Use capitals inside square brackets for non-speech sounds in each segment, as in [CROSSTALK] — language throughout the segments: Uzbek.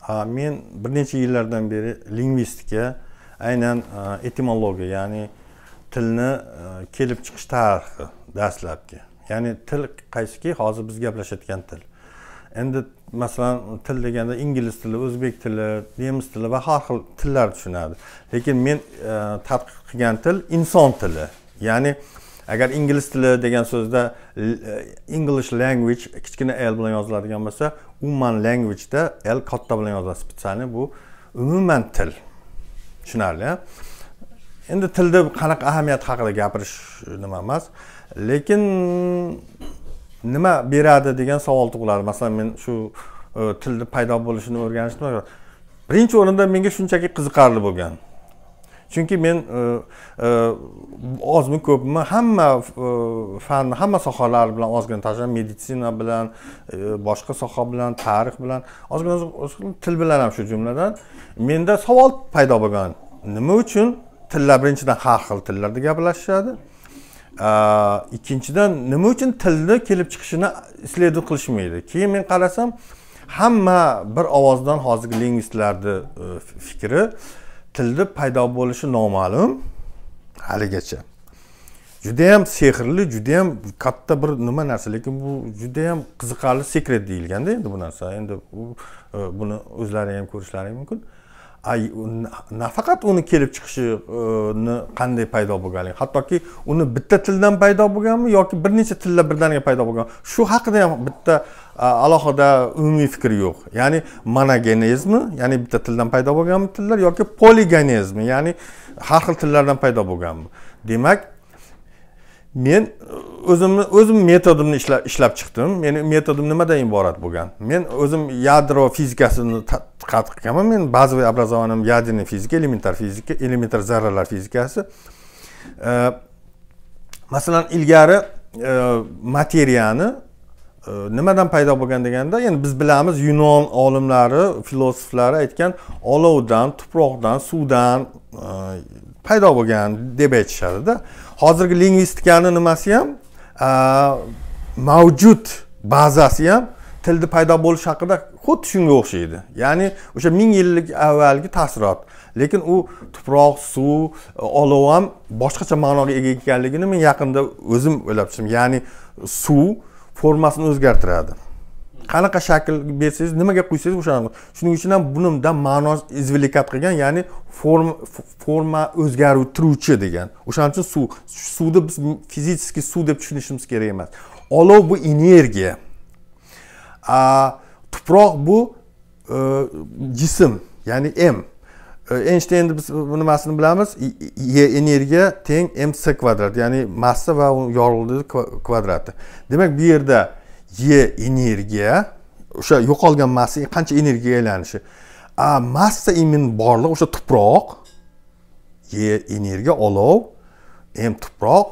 ha men bir necha yillardan beri lingvistika aynan e, etimologiya ya'ni tilni e, kelib chiqish tarixi dastlabki ya'ni til qaysiki hozir biz gaplashayotgan til endi masalan til deganda ingliz tili o'zbek tili nemis tili va har xil tillar tushunadi lekin men e, tadqiq qilgan til inson tili ya'ni agar ingliz tili degan so'zda e, english language kichkina l bilan yoziladigan bo'lsa umuman languagda l katta bilan yoziladi специальный bu umuman til tushunarli endi tilni qanaqa ahamiyati haqida gapirish nima emas lekin nima beradi degan savol tug'iladi masalan men shu e, tilni paydo bo'lishini o'rganishni birinchi o'rinda menga shunchaki qiziqarli bo'lgan chunki men e, e, ozmi ko'pmi hamma e, fanni hamma sohalar bilan ozgina tajribam meditsina bilan boshqa soha bilan tarix bilan ozgina til bilan ham shu jumladan menda savol paydo bo'lgan nima uchun tillar birinchidan har xil tillarda gaplashishadi ikkinchidan nima uchun tilni kelib chiqishini исследовать qilishmaydi keyin men qarasam hamma bir ovozdan hozirgi lingvistlarni fikri tilni paydo bo'lishi noma'lum haligacha judayam sehrli judayam katta bir nima narsa lekin bu judayam qiziqarli sekret deyilganda endi bu narsa endi u e, buni o'zlari ham ko'rishlari mumkin nafaqat uni kelib chiqishini qanday paydo bo'lganligi hattoki uni bitta tildan paydo bo'lganmi yoki bir necha tilda birdaniga paydo bo'lgan shu haqida ham bitta alohida umumiy fikr yo'q ya'ni monogenezmi ya'ni bitta tildan paydo bo'lganmi tillar yoki poligenezmi ya'ni har xil tillardan paydo bo'lganmi demak men o'zimni o'zim metodimni ishlab chiqdim meni metodim nimadan iborat bo'lgan men o'zim yadro fizikasini tadqiqot qilganman men bazaviy образованием ядерной fizika elementar fizika elementar zarralar fizikasi masalan ilgari materiyani nimadan paydo bo'lgan deganda endi biz bilamiz yunon olimlari filosoflari aytgan olovdan tuproqdan suvdan paydo bo'lgan deb aytishadida hozirgi lingvistikani nimasi ham mavjud bazasi ham tilni paydo bo'lishi haqida xuddi shunga o'xshaydi ya'ni o'sha ming yillik avvalgi taassurot lekin u tuproq suv olov ham boshqacha ma'noga ega ekanligini men yaqinda o'zim o'ylab chiqdim ya'ni suv formasini o'zgartiradi qanaqa shakl bersangiz nimaga qo'ysangiz o'shani shuning uchun ham bundan ma'no извлекать qilgan ya'ni forma forma o'zgarib turuvchi degan o'shaning uchun suv suvni biz fizический suv deb tushunishimiz kerak emas olov bu energiya tuproq bu e, jism ya'ni m e, Einsteinni biz nimasini bilamiz e energiya teng mc kvadrat ya'ni massa va yorug'likni kvadrati demak bu yerda ye energiya o'sha yo'qolgan massa qancha energiyaga aylanishi a massa imin borliq o'sha tuproq ye energiya olov m tuproq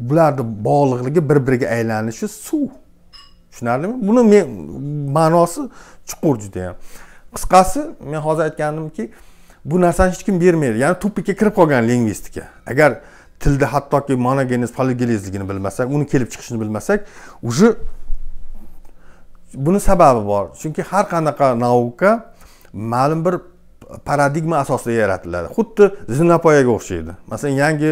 bularni bog'liqligi bir biriga aylanishi suv tushunarlimi buni men ma'nosi chuqur juda yam qisqasi men hozir aytganimki bu narsani hech kim bermaydi ya'ni tupikka kirib qolgan lingvistika agar tilda hattoki monogenez poligenezligini bilmasak uni kelib chiqishini bilmasak уже buni sababi bor chunki har qanaqa nauka ma'lum bir paradigma asosida yaratiladi xuddi zinapoyaga o'xshaydi masalan yangi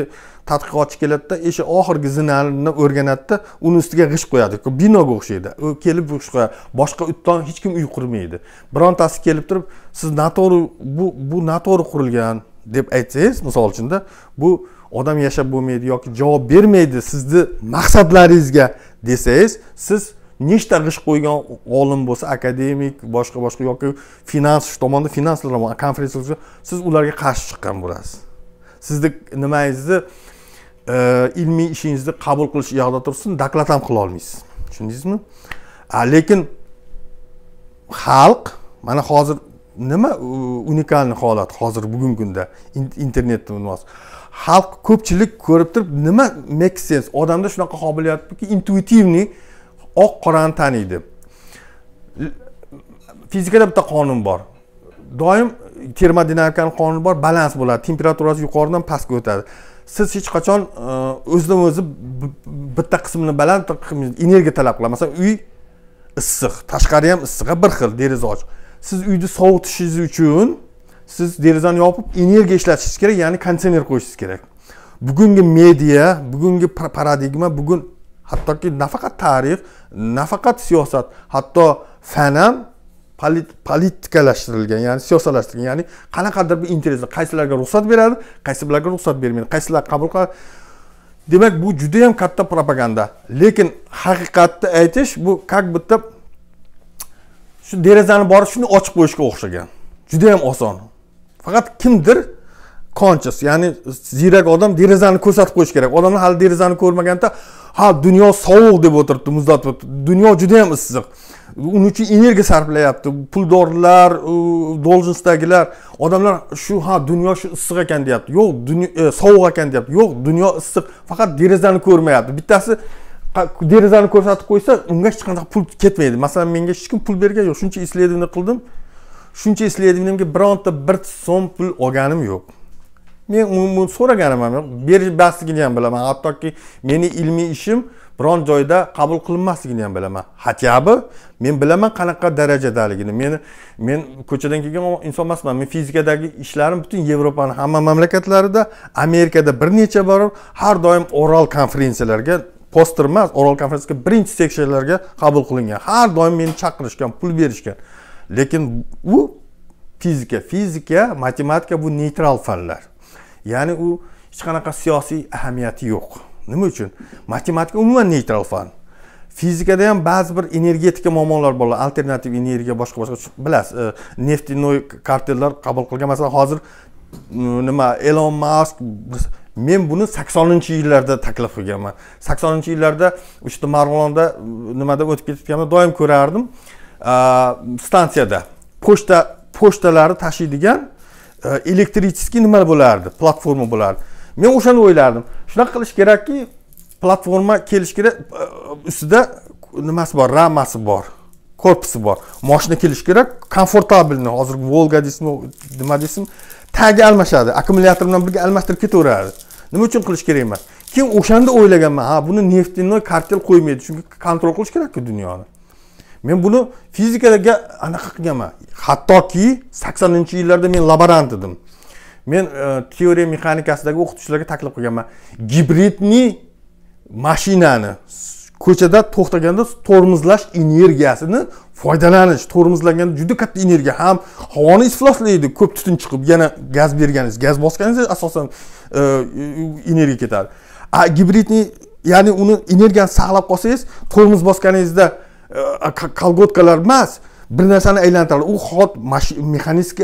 tadqiqotchi keladida o'sha oxirgi zinani o'rganadida uni ustiga g'isht qo'yadi binoga o'xshaydi u kelib g'isht qo'yadi boshqa uydan hech kim uy qurmaydi birontasi kelib turib siz noto'g'ri bu bu noto'g'ri qurilgan deb aytsangiz misol uchunda bu odam yashab bo'lmaydi yoki javob bermaydi sizni maqsadlaringizga desangiz siz nechta g'ish qo'ygan olim bo'lsa akademik boshqa boshqa yoki finans shu tomonda finanslar konferensiya siz ularga qarshi chiqqan bo'lasiz sizni nimangizni e, ilmiy ishingizni qabul qilish uyoqda tursin doklad ham qila olmaysiz tushundingizmi lekin xalq mana hozir nima unikalniy holat hozir bugungi kunda internetni nimasi xalq ko'pchilik ko'rib turib nima make sense odamda shunaqa qobiliyat borki intuitivniy oq qorani taniydi fizikada bitta qonun bor doim termodinamikani qonuni bor balans bo'ladi temperaturasi yuqoridan pastga o'tadi siz hech qachon e, o'zidan o'zi bitta qismini baland bir energiya talab qiladi masalan uy issiq tashqari ham issiq bir xil deraza ochiq siz uyni sovutishingiz uchun siz derazani yopib energiya ishlatishingiz kerak ya'ni konditsioner qo'yishingiz kerak bugungi media bugungi paradigma bugun hattoki nafaqat tarix nafaqat siyosat hatto fan ham politikalashtirilgan ya'ni siyosatlashtirilgan ya'ni qanaqadir bir interes qaysilarga ruxsat beradi qaysilarga ruxsat bermaydi qaysilar qabul qiladi demak bu juda yam katta propaganda lekin haqiqatni aytish bu как будто shu derazani borib shuni ochib qo'yishga o'xshagan juda yam oson faqat kimdir conscious ya'ni ziyrak odam derazani ko'rsatib qo'yishi kerak odamlar hali derazani ko'rmaganda ha dunyo sovuq deb o'tiribdi muzlatib dunyo juda yam issiq uning uchun energiya sarflayapti puldorlar должностdagilar odamlar shu ha dunyo shu issiq ekan deyapti yo'q dunyo e, sovuq ekan deyapti yo'q dunyo issiq faqat derazani ko'rmayapti bittasi derazani ko'rsatib qo'ysa unga hech qanaqa pul ketmaydi masalan menga hech kim pul bergani yo'q shuncha исследование qildim shuncha ishlaganimga bironta bir so'm pul olganim yo'q men umuman so'raganim ham yo'q berishmasligini ham bilaman hattoki meni ilmiy ishim biron joyda qabul qilinmasligini ham bilaman хотя бы men bilaman qanaqa darajadaligini meni men ko'chadan kelgan inson emasman men fizikadagi ishlarim butun yevropani hamma mamlakatlarida amerikada bir necha bor har doim oral konferensiyalarga poster emas oral konferensiyaga birinchi seksiyalarga qabul qilingan har doim meni chaqirishgan pul berishgan lekin u fizika fizika matematika bu neytral fanlar ya'ni u hech qanaqa siyosiy ahamiyati yo'q nima uchun matematika umuman neytral fan fizikada ham ba'zi bir energetika muammolar bor alternativ energiya boshqa boshqa bilasiz e, kartellar qabul qilgan masalan hozir nima elon mask men buni saksoninchi yillarda taklif qilganman saksoninchi yillarda o'sha marg'ilonda nimada o'tib ketayotganimda doim ko'rardim stansiyada pochta pochtalari tashiydigan elektrichеский nima bo'lardi platforma bo'lardi men o'shani o'ylardim shunaqa qilish kerakki platforma kelishi kerak э, ustida nimasi bor ramasi bor korpusi bor moshina kelishi kerak komfortabelni hozirgi volga deysizmi nima deysizmi tagi almashadi akkumulyator bilan birga almashtirib ketaveradi nima uchun qilish kerak emas keyin o'shanda o'ylaganman ha buni neftinnoy kartel qo'ymaydi chunki kontrol qilish kerakku dunyoni men buni fizikaga anaqa qilganman hattoki saksoninchi yillarda men laborant edim men e, teoriya mexanikasidagi o'qituvchilarga taklif qilganman gibridni mashinani ko'chada to'xtaganda tormozlash energiyasini foydalanish tormozlaganda juda katta energiya ham havoni ifloslaydi ko'p tutun chiqib yana gaz berganingiz gaz bosganingizda asosan e, energiya ketadi a gibridni ya'ni uni energiyani saqlab qolsangiz tormoz bosganingizda kolgotkalar emas bir narsani aylantiradi u hot mexanik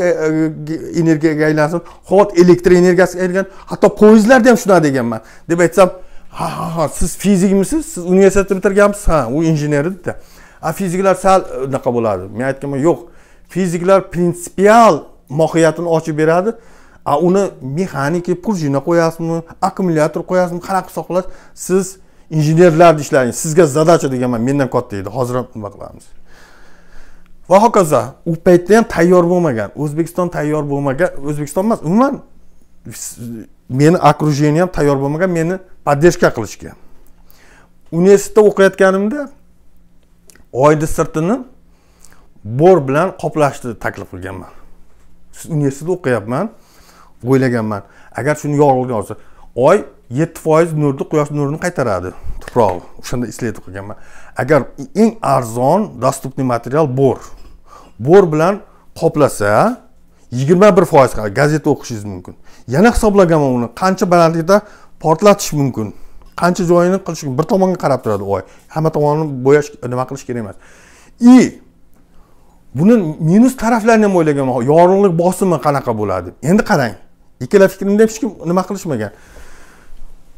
energiyaga aylansin hot elektr energiyasiga aylansin hatto poyezdlarda ham shunaqa deganman deb aytsam ha ha ha siz fizikmisiz siz universitetni bitirganmisiz ha u injener edida a fiziklar sal unaqa bo'ladi men aytganman yo'q fiziklar prinsipial mohiyatini ochib beradi a uni mexanika пружина qo'yasizmi akkumulyator qo'yasizmi qanaqa qilib saqlash siz injenerlarni ishlaring sizga zadacha deganman mendan katta edi hozir ham nima qilamiz va hokazo u paytda ham tayyor bo'lmagan o'zbekiston tayyor bo'lmagan o'zbekiston emas umuman meni окружение ham tayyor bo'lmagan meni поддержка qilishga universitetda o'qiyotganimda oyni sirtini bor bilan qoplashni taklif qilganman universitetda o'qiyapman o'ylaganman agar shuni yog'ilgan bo'lsa oy yetti foiz nurni quyosh nurini qaytaradi tuproq o'shanda islatib qilganman agar eng arzon доступный material bor bor bilan qoplasa yigirma bir foiz gazeta o'qishingiz mumkin yana hisoblaganman uni qancha balandlikda portlatish mumkin qancha joyini qilish bir tomonga qarab turadi oy hamma tomonini bo'yash nima qilish kerak emas и buni minus taraflarini ham o'ylaganman yorug'lik bosimi qanaqa bo'ladi endi qarang ikkala fikrimda hech kim nima qilishmagan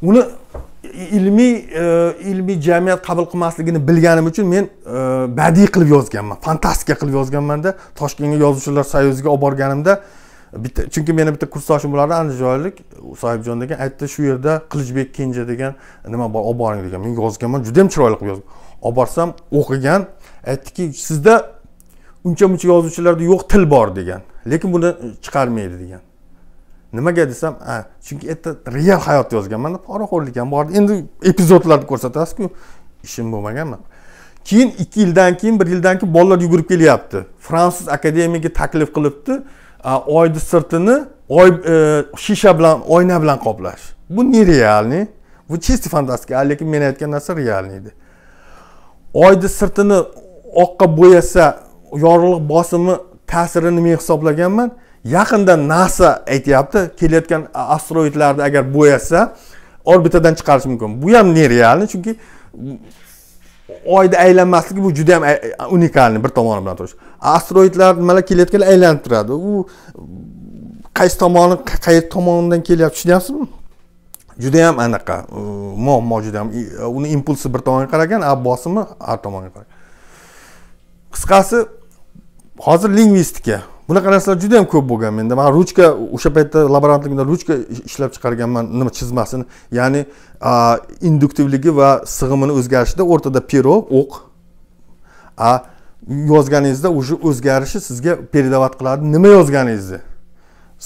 uni ilmiy e, ilmiy jamiyat qabul qilmasligini bilganim uchun men e, badiiy qilib yozganman fantastika qilib yozganmanda toshkentga yozuvchilar soyuziga olib borganimda bitta chunki meni bitta kursdoshim bo'lardi andijonlik sohibjon degan aytdi shu yerda qilichbek kenja degan nima bor olib boring degan men yozganman juda yam chiroyli qilib yozgan olib borsam o'qigan aytdiki sizda uncha muncha yozuvchilarda yo'q til bor degan lekin buni chiqarmaydi degan nimaga desam chunki erta real hayot yozganmanda poraxo'rlik ham bor endi epizodlarni ko'rsatasizku ishim bo'lmaganmi keyin ikki yildan keyin bir yildan keyin bolalar yugurib kelyapti fransuz akademiyaga taklif qilibdi oyni sirtini oy e, shisha bilan oyna bilan qoplash bu nerealniy bu чисто fantastika lekin men aytgan narsa realniy edi oyni sirtini oqqa bo'yasa yorug'lik bosimi ta'sirini men hisoblaganman yaqinda nasa aytyapti kelayotgan asteroidlarni agar bo'yasa orbitadan chiqarish mumkin bu ham nerealni chunki oyda aylanmasligi bu juda ham unikalni bir tomoni bilan turish asteroidlar nimalar kelayotganda aylanib turadi u qaysi tomoni qay tomonidan kelyapti tushunyapsizmi juda ham anaqa muammo juda ham uni impulsi bir tomonga qaragan a bosimi har tomonga qaragan qisqasi hozir lingvistika bunaqa narsalar juda yam ko'p bo'lgan menda man ruchka o'sha paytda laborantligimda ruchka ishlab chiqarganman nima chizmasini ya'ni induktivligi va sig'imini o'zgarishida o'rtada pero o'q a yozganingizda уже o'zgarishi sizga передавать qiladi nima yozganingizni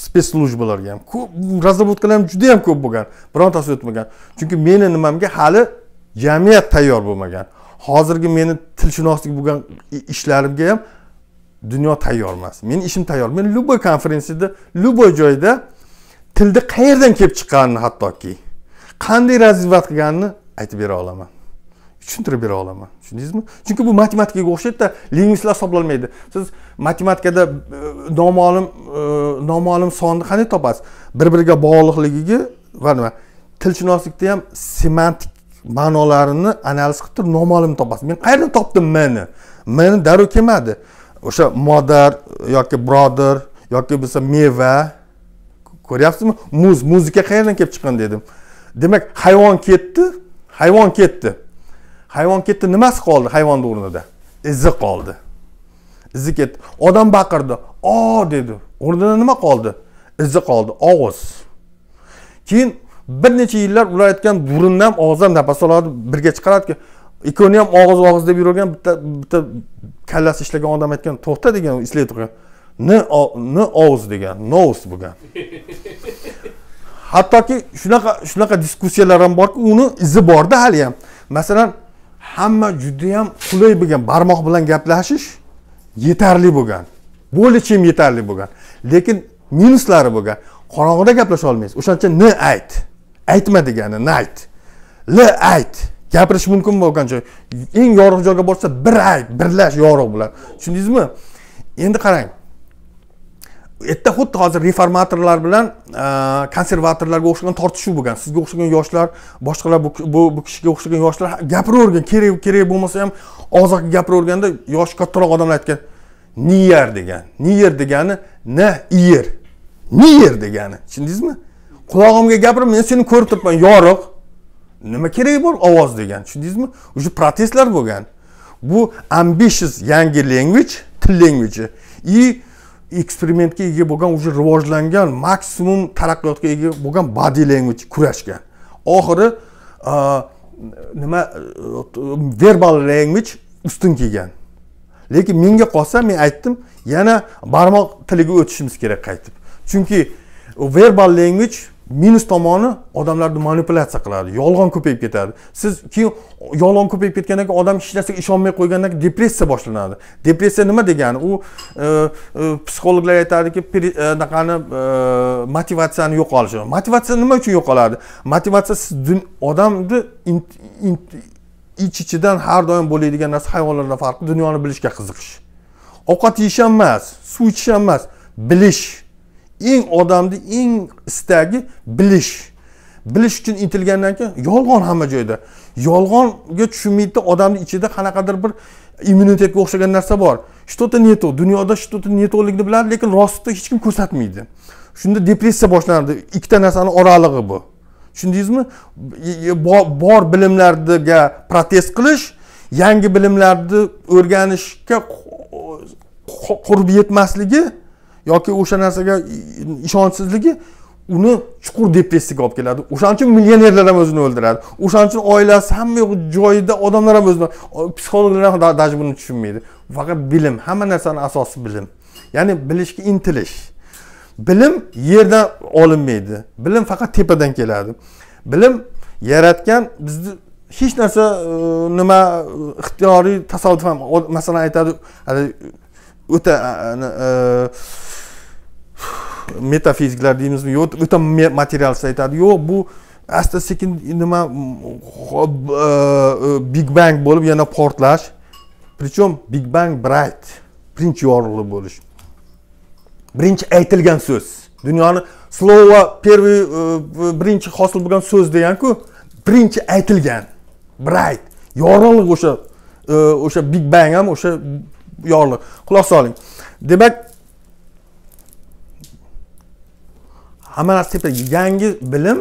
spetslujbalarga ham ko'p разработкалар ham juda yam ko'p bo'lgan birontasi o'tmagan chunki meni nimamga hali jamiyat tayyor bo'lmagan hozirgi meni tilshunoslik bo'lgan ishlarimga ham dunyo tayyor emas meni ishim tayyor men любой konferensiyada любой joyda tilni qayerdan kelib chiqqanini hattoki qanday razvivat qilganini aytib bera olaman tushuntirib bera olaman tushundingizmi chunki bu matematikaga o'xshaydida lingvistlar hisoblanmaydi siz matematikada noma'lum e, noma'lum e, sonni qanday topasiz bir biriga bog'liqligiga va nima tilshunoslikda ham semantik ma'nolarini analiz qilib turib noma'lumni topasiz men qayerdan topdim mni mni darrov kelmadi o'sha modar yoki brother yoki bo'lmasa meva ko'ryapsizmi muz muzika qayerdan kelib chiqqan dedim demak hayvon ketdi hayvon ketdi hayvon ketdi nimasi qoldi hayvonni o'rnida izi qoldi izi ketdi odam baqirdi o dedi o'rnida nima qoldi izi qoldi og'iz keyin bir necha yillar ular aytgan burundan og'izdan nafas oladi birga chiqaradiki ikkovini ham og'iz og'iz deb yuravergan bitta bitta kallasi ishlagan odam aytgan to'xta degan eslay turgan n n og'iz degan nous bo'lgan [LAUGHS] hattoki shunaqa shunaqa diskussiyalar ham borki uni izi borda ham masalan hamma judayam qulay bo'lgan barmoq bilan gaplashish yetarli bo'lgan bo'lichim yetarli bo'lgan lekin minuslari bo'lgan qorong'ida gaplasha olmaysiz o'shaning uchun n ayt aytma degani night l ayt gapirish mumkin bo'lgan joy eng yorug' joyga borsa bir ay birlash yorug' bular tushundingizmi endi qarang yerda xuddi hozir reformatorlar bilan konservatorlarga o'xshagan tortishuv bo'lgan sizga o'xshagan yoshlar boshqalar bu bu kishiga o'xshagan yoshlar gapiravergan kerak kerak bo'lmasa ham og'zaki gapiraverganda yoshi kattaroq odamlar aytgan niyer degan niyer degani na iyer niyer degani tushundingizmi qulog'imga gapirib men seni ko'rib turibman yorug' nima keragi bor ovoz degan tushundingizmi уже protestlar bo'lgan bu ambitious yangi language til language и eksperimentga ega bo'lgan уже rivojlangan maksimum taraqqiyotga ega bo'lgan body language kurashgan oxiri nima verbal language ustun kelgan lekin menga qolsa men aytdim yana barmoq tiliga o'tishimiz kerak qaytib chunki verbal language minus tomoni odamlarni manipulyatsiya qiladi yolg'on ko'payib ketadi siz keyin yolg'on ko'payib ketgandan keyin odam hech narsaga ishonmay qo'ygandan keyin depressiya boshlanadi depressiya nima degani u e, e, psixologlar aytadiki anaqani e, motivatsiyani yo'qolishi motivatsiya nima uchun yo'qoladi motivatsiya siz odamni ich ichidan har doim bo'ladigan narsa hayvonlardan farqi dunyoni bilishga qiziqish ovqat yeyish ham emas suv ichish ham emas bilish eng odamni eng istagi bilish bilish uchun intilgandan keyin yolg'on hamma joyda yolg'onga tushunmaydida odamni ichida qanaqadir bir immunitetga o'xshagan narsa bor что то не то dunyoda что то не to'ligini biladi lekin rostda hech kim ko'rsatmaydi shunda depressiya boshlanadi ikkita narsani oralig'i bu tushundingizmi bor bilimlarga protest qilish yangi bilimlarni o'rganishga qurbi yetmasligi yoki o'sha narsaga ishonchsizligi uni chuqur depressiyaga olib keladi o'shaning uchun millionerlar ham o'zini o'ldiradi o'shaning uchun oilasi hamma joyida odamlar ham o'zini psixologlar ham даже buni tushunmaydi faqat bilim hamma narsani asosi bilim ya'ni bilishga intilish bilim yerdan olinmaydi bilim faqat tepadan keladi bilim yaratgan bizni hech narsa e, nima ixtiyoriy tasodif ham masalan aytadi o'ta e, metafiziklar deymizmi yo'q o'ta materialist aytadi yo'q bu asta sekin nima e, e, big bang bo'lib yana portlash причем big bang bright birinchi yorug'lik bo'lish birinchi aytilgan so'z dunyoni слово первый birinchi hosil bo'lgan so'z deganku birinchi aytilgan bright yorug'lik o'sha o'sha big bang ham o'sha yorliq quloq soling demak hamma narsa tepada yangi bilim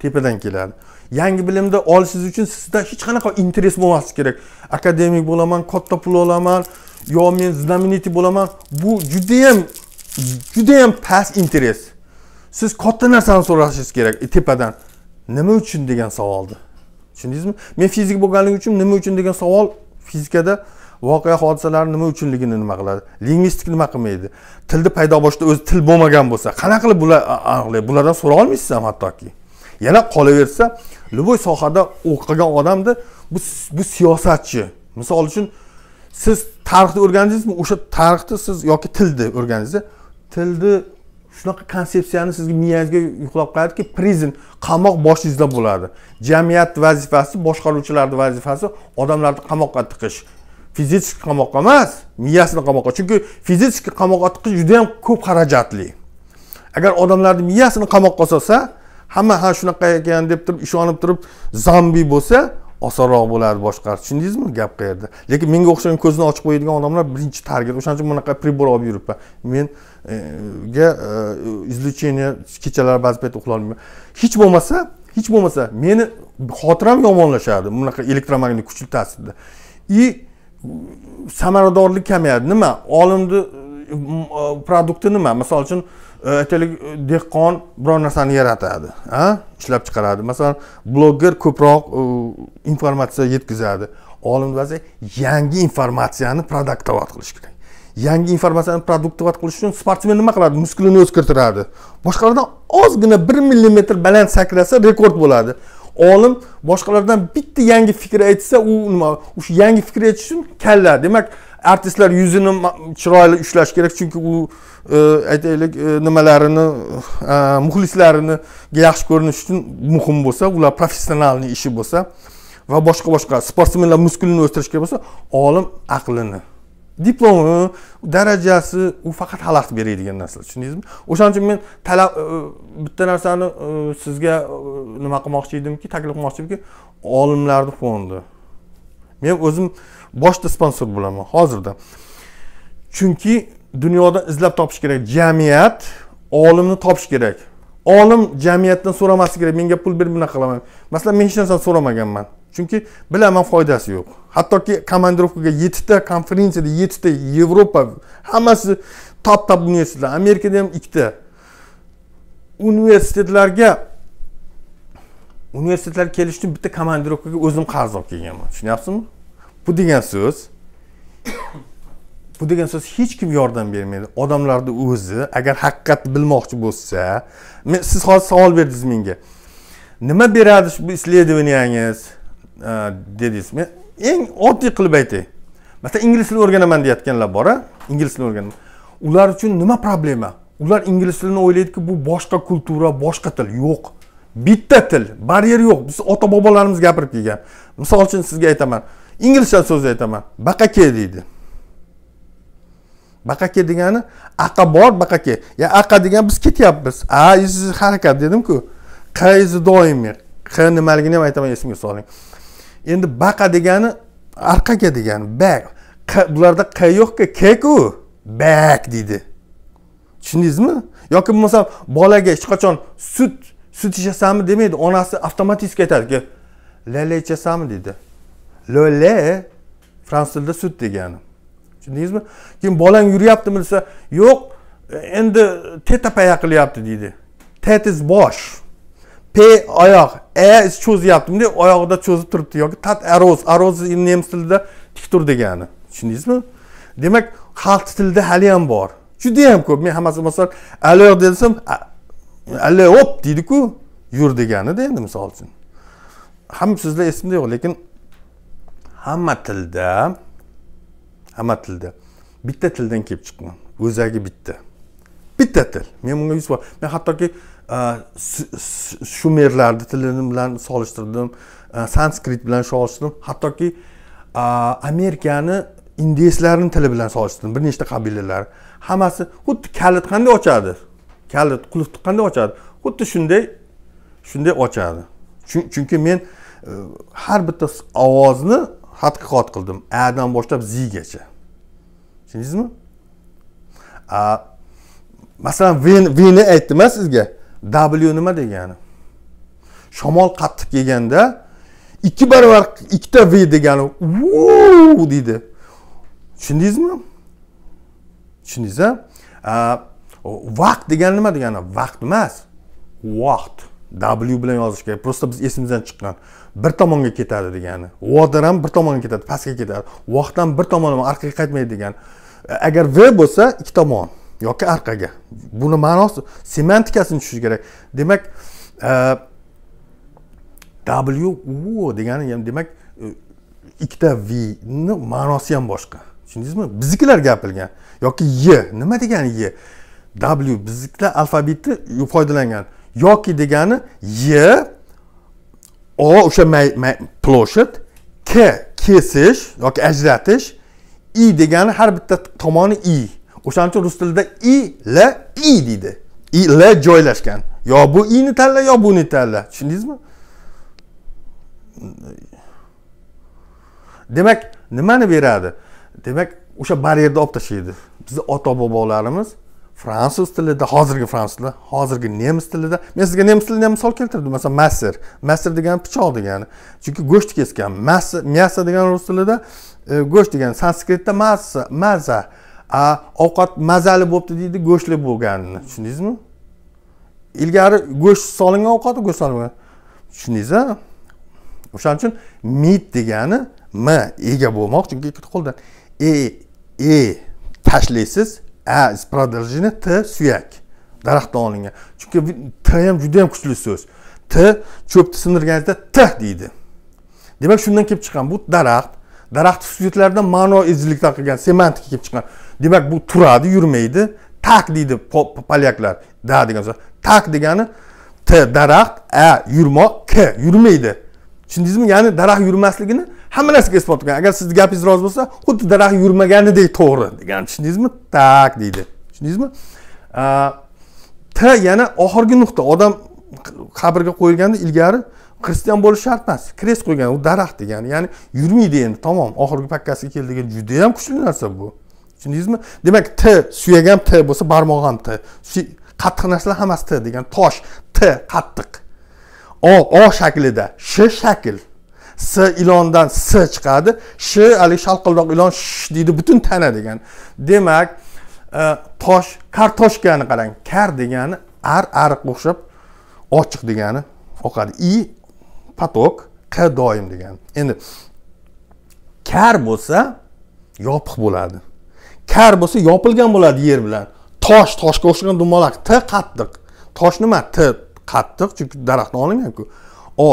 tepadan keladi yangi bilimni olishingiz uchun sizda hech qanaqa interes bo'lmasligi kerak akademik bo'laman katta pul olaman yo men знаменитый bo'laman bu judayam judayam past interes siz katta narsani so'rashingiz kerak e, tepadan nima uchun degan savolni tushundingizmi men fizik bo'lganligim uchun nima uchun degan savol fizikada voqea hodisalarni nima uchunligini nima qiladi lingvistik nima qilmaydi tilni paydo boshida o'zi til bo'lmagan bo'lsa qanaqa qilib bular aniqlaydi bulardan so'ra olmaysiz ham hattoki yana qolaversa любой sohada o'qigan odamni bu bu siyosatchi misol uchun siz tarixni o'rgandingizmi o'sha tarixni siz yoki tilni o'rgandingiz tilni shunaqa konsepsiyani sizga miyangizga yuklab qo'yadiki prizn qamoq boshingizda bo'ladi jamiyat vazifasi boshqaruvchilarni vazifasi odamlarni qamoqqa tiqish fizik qamoqqa emas miyasini qamoqqa chunki fizik qamoqqa tiqish juda yam ko'p xarajatli agar odamlarni miyasini qamoqqa solsa hamma ha shunaqa ekan deb turib ishonib turib zombi bo'lsa osonroq bo'ladi boshqarish tushundingizmi gap qayerda lekin menga o'xshagan ko'zini ochib qo'yadigan odamlar birinchi target o'shaning uchun bunaqa pribor olib yuribman menga e, e, izlechение kechalari ba'zi payt uxlolmayman hech bo'lmasa hech bo'lmasa meni xotiram yomonlashadi bunaqa elektromagnit kuchli ta'sirda и samaradorlik kamayadi nima olimni e, produkti nima misol uchun e, aytaylik dehqon biror narsani yaratadi ishlab chiqaradi masalan bloger ko'proq e, informatsiya yetkazadi olim nimasi yangi informatsiyani produktovat qilish kerak yangi informatsiyani produktivat qilish uchun sportsmen nima qiladi muskulini o'zgartiradi boshqalardan ozgina bir millimetr baland sakrasa rekord bo'ladi olim boshqalardan bitta yangi fikr aytsa u nima o'sha yangi fikr aytish uchun kalla demak artistlar yuzini chiroyli ushlash kerak chunki u e, aytaylik e, nimalarini e, muxlislariniga yaxshi ko'rinish uchun muhim bo'lsa ular professionalni ishi bo'lsa va boshqa boshqa sportsmenlar muskulini o'stirish kerak bo'lsa olim aqlini diplomi e, darajasi u faqat xalaqit beradigan narsa tushundingizmi o'shaning uchun men talab e, bitta narsani e, sizga nima qilmoqchi edimki taklif qilmoqchi edimki olimlarni fondi men o'zim boshida sponsor bo'laman hozirda chunki dunyoda izlab topish kerak jamiyat olimni topish kerak olim jamiyatdan so'ramasligi kerak menga pul ber bunaqa qilaman masalan men hech narsani so'ramaganman chunki bilaman foydasi yo'q hattoki komandirovkaga yettita konferensiyada yettita yevropa hammasi top top universitetlar amerikada ham ikkita universitetlarga universitetlar kelish uchun bitta komandirovkaga o'zim qarz olib kelganman tushunyapsizmi bu degan so'z bu degan so'z hech kim yordam bermaydi odamlarni o'zi agar haqiqatni bilmoqchi bo'lsa men siz hozir savol berdingiz menga nima beradi bu исследованиеңiz dedingiz men eng oddiy qilib aytay masalan ingliz tilini o'rganaman deyayotganlar bor a ingliz tilini o'rganaman ular uchun nima problema ular ingliz tilini o'ylaydiki bu boshqa kultura boshqa til yo'q bitta til baryer yo'q biz ota bobolarimiz gapirib kelgan misol uchun sizga aytaman inglizcha so'z aytaman baqake deydi baqake degani aqa bor baqake ya aqa degan biz ketyapmiz a harakat dedimku q doimiy q nimaligini ham aytaman esimga soling endi baqa degani orqaga degani back bularda q yo'qku keku ku bak deydi tushundingizmi yoki bo'lmasa bolaga hech qachon sut sut ichasanmi demaydi onasi avtomatik aytadiki lele ichasanmi deydi lole fransuz tilida sut degani tushundingizmi keyin bolang yuryaptimi desa yo'q endi tetapaya qilyapti deydi tet is bosh p oyoq e cho'z yaptım diye oyog'ida cho'zib turibdi yoki tat aroz aroz nemis tilida tik tur degani tushundingizmi demak xalq tilida hali ham bor juda judayam ko'p men hammasi masalan alyoq desam alle op deydiku yur deganida endi misol uchun ham sizlar esimda yo'q lekin hamma tilda hamma tilda bitta tildan kelib chiqqan o'zagi bitta bitta til men bunga yuz bor men hattoki shumerlarni tilini bilan solishtirdim sanskrit bilan solishtirdim hattoki amerikani indeslarni tili bilan solishtirdim bir nechta qabilalar hammasi xuddi kalit qanday ochadi kalit qulfni qanday ochadi xuddi shunday shunday ochadi chunki men har bitta ovozni tadqiqot qildim adan boshlab zigacha tushundingizmi masalan veni aytdim a sizga w nima degani shamol qattiq kelganda ikki barobar ikkita v degani u deydi tushundingizmi tushundingiz a vaqt degani nima degani vaqt emas vaqt w bilan yozish kerak просто biz esimizdan chiqqan bir tomonga ketadi degani vodan ham bir tomonga ketadi pastga ketadi vaqt ham bir tomonga orqaga qaytmaydi degani agar v bo'lsa ikki tomon yoki orqaga buni ma'nosi semantikasini tushunish kerak demak e, w u degani ham demak e, ikkita vni ma'nosi ham boshqa tushundingizmi biznikilar gapirgan yoki y nima degani y w biznikilar alfabeti foydalangan yoki degani y o o'sha площадь k kesish yoki ajratish i degani har bitta tomoni i o'shaning uchun rus tilida i l i deydi i l joylashgan yo bu ini tanla yo buni tanla tushundingizmi demak nimani beradi demak o'sha baryerni olib tashlaydi bizni ota bobolarimiz fransuz tilida hozirgi fransuz tilida hozirgi nemis tilida men sizga nemis tilini misol keltirdim masalan masser masser degani pichoq degani chunki go'sht kesgan masr мясо degan rus tilida e, go'sht degani sanskritda masa maza ovqat mazali bo'libdi deydi go'shtli bo'lganini tushundingizmi ilgari go'sht solingan ovqat go'sht solingan tushundingiza o'shaning uchun mit degani m ega bo'lmoq chunki ikkita qo'ldan e e tashlaysiz a из продолжения t suyak daraxtdan olingan chunki t ham juda yam kuchli so'z t cho'pni sindirganingizda t deydi demak shundan kelib chiqqan bu daraxt daraxtni suyaklaridan ma'no izchillikdan qilgan semantika kelib chiqqan demak bu turadi yurmaydi tak deydi polyaklar da degan so'z tak degani t daraxt a yurmoq k yurmaydi tushundingizmi ya'ni daraxt yurmasligini hamma narsaga isbot qilgan agar sizni gapingiz rozi bo'lsa xuddi daraxt yurmaganidek to'g'ri degani tushundingizmi tak deydi tushundingizmi t yana oxirgi nuqta odam qabrga qo'yilganda ilgari xristian bo'lishi shart emas kres qo'ygan u daraxt degani ya'ni yurmaydi endi tamom oxirgi pakkasiga degan judayam kuchli narsa bu tushundingizmi demak t suyak ham t bo'lsa barmoq ham t qattiq narsalar hammasi t degan tosh t qattiq o o shaklida sh shakl s ilondan s chiqadi sh haligi shalqildoq ilon sh deydi butun tana degan demak e, tosh kartoshkani qarang kar degani ar ariqqa o'xshab ochiq degani oqadi i patok q doim degani endi kar bo'lsa yopiq bo'ladi kar bo'lsa yopilgan bo'ladi yer bilan tosh toshga o'xshagan dumaloq t qattiq tosh nima t qattiq chunki daraxtdan olinganku o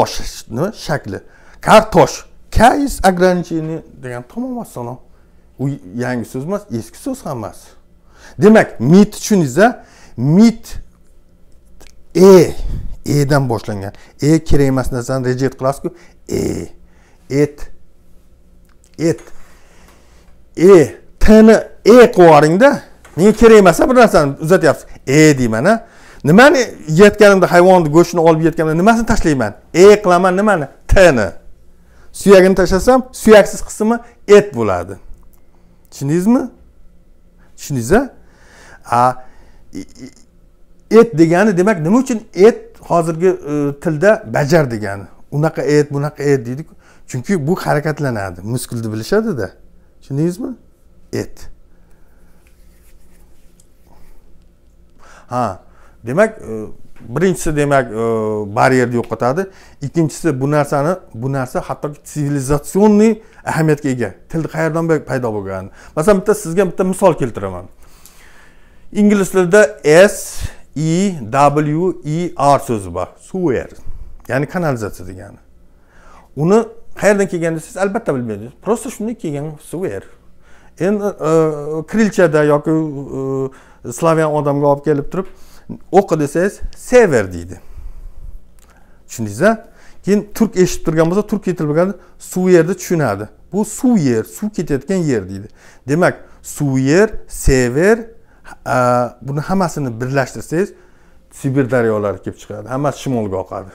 nima shakli kar tosh k ограничение degan tamom vassalom u yangi so'z emas eski so'z hammasi demak mit tushundingiz mit e edan boshlangan e kerak emas narsani reject qilasizku e et et e tni e qilib yuboringda menga kerak emas bir narsani uzatyapsiz e deyman a nimani yeyotganimda hayvonni go'shtini olib yeyotganimda nimasini tashlayman e qilaman nimani tni suyagini tashlasam suyaksiz qismi et bo'ladi tushundingizmi tushundingiz a et degani demak nima uchun et hozirgi e, tilda bajar degani unaqa et bunaqa et deydiku chunki bu harakatlanadi muskulni bilishadida tushundingizmi et ha demak e, birinchisi demak e, baryerni yo'qotadi ikkinchisi bu narsani bu narsa hattoki sivilizatsionni ahamiyatga ega til qayerdan paydo bo'lgan masalan bitta sizga bitta misol keltiraman ingliz tilida s e w e r so'zi bor sewer ya'ni kanalizatsiya degani uni qayerdan kelgan desiz, albatta bilmaysiz просто shunday kelgan sewer endi e, krilchada yoki e, slavyan odamga olib kelib turib o'qi desangiz sever deydi tushundingiz keyin turk eshitib turgan bo'lsa turk tili bilganda suv yerni tushunadi bu suv yer suv ketayotgan yer deydi demak suv yer sever e, buni hammasini birlashtirsangiz sibir daryolari kelib chiqadi hammasi shimolga oqadi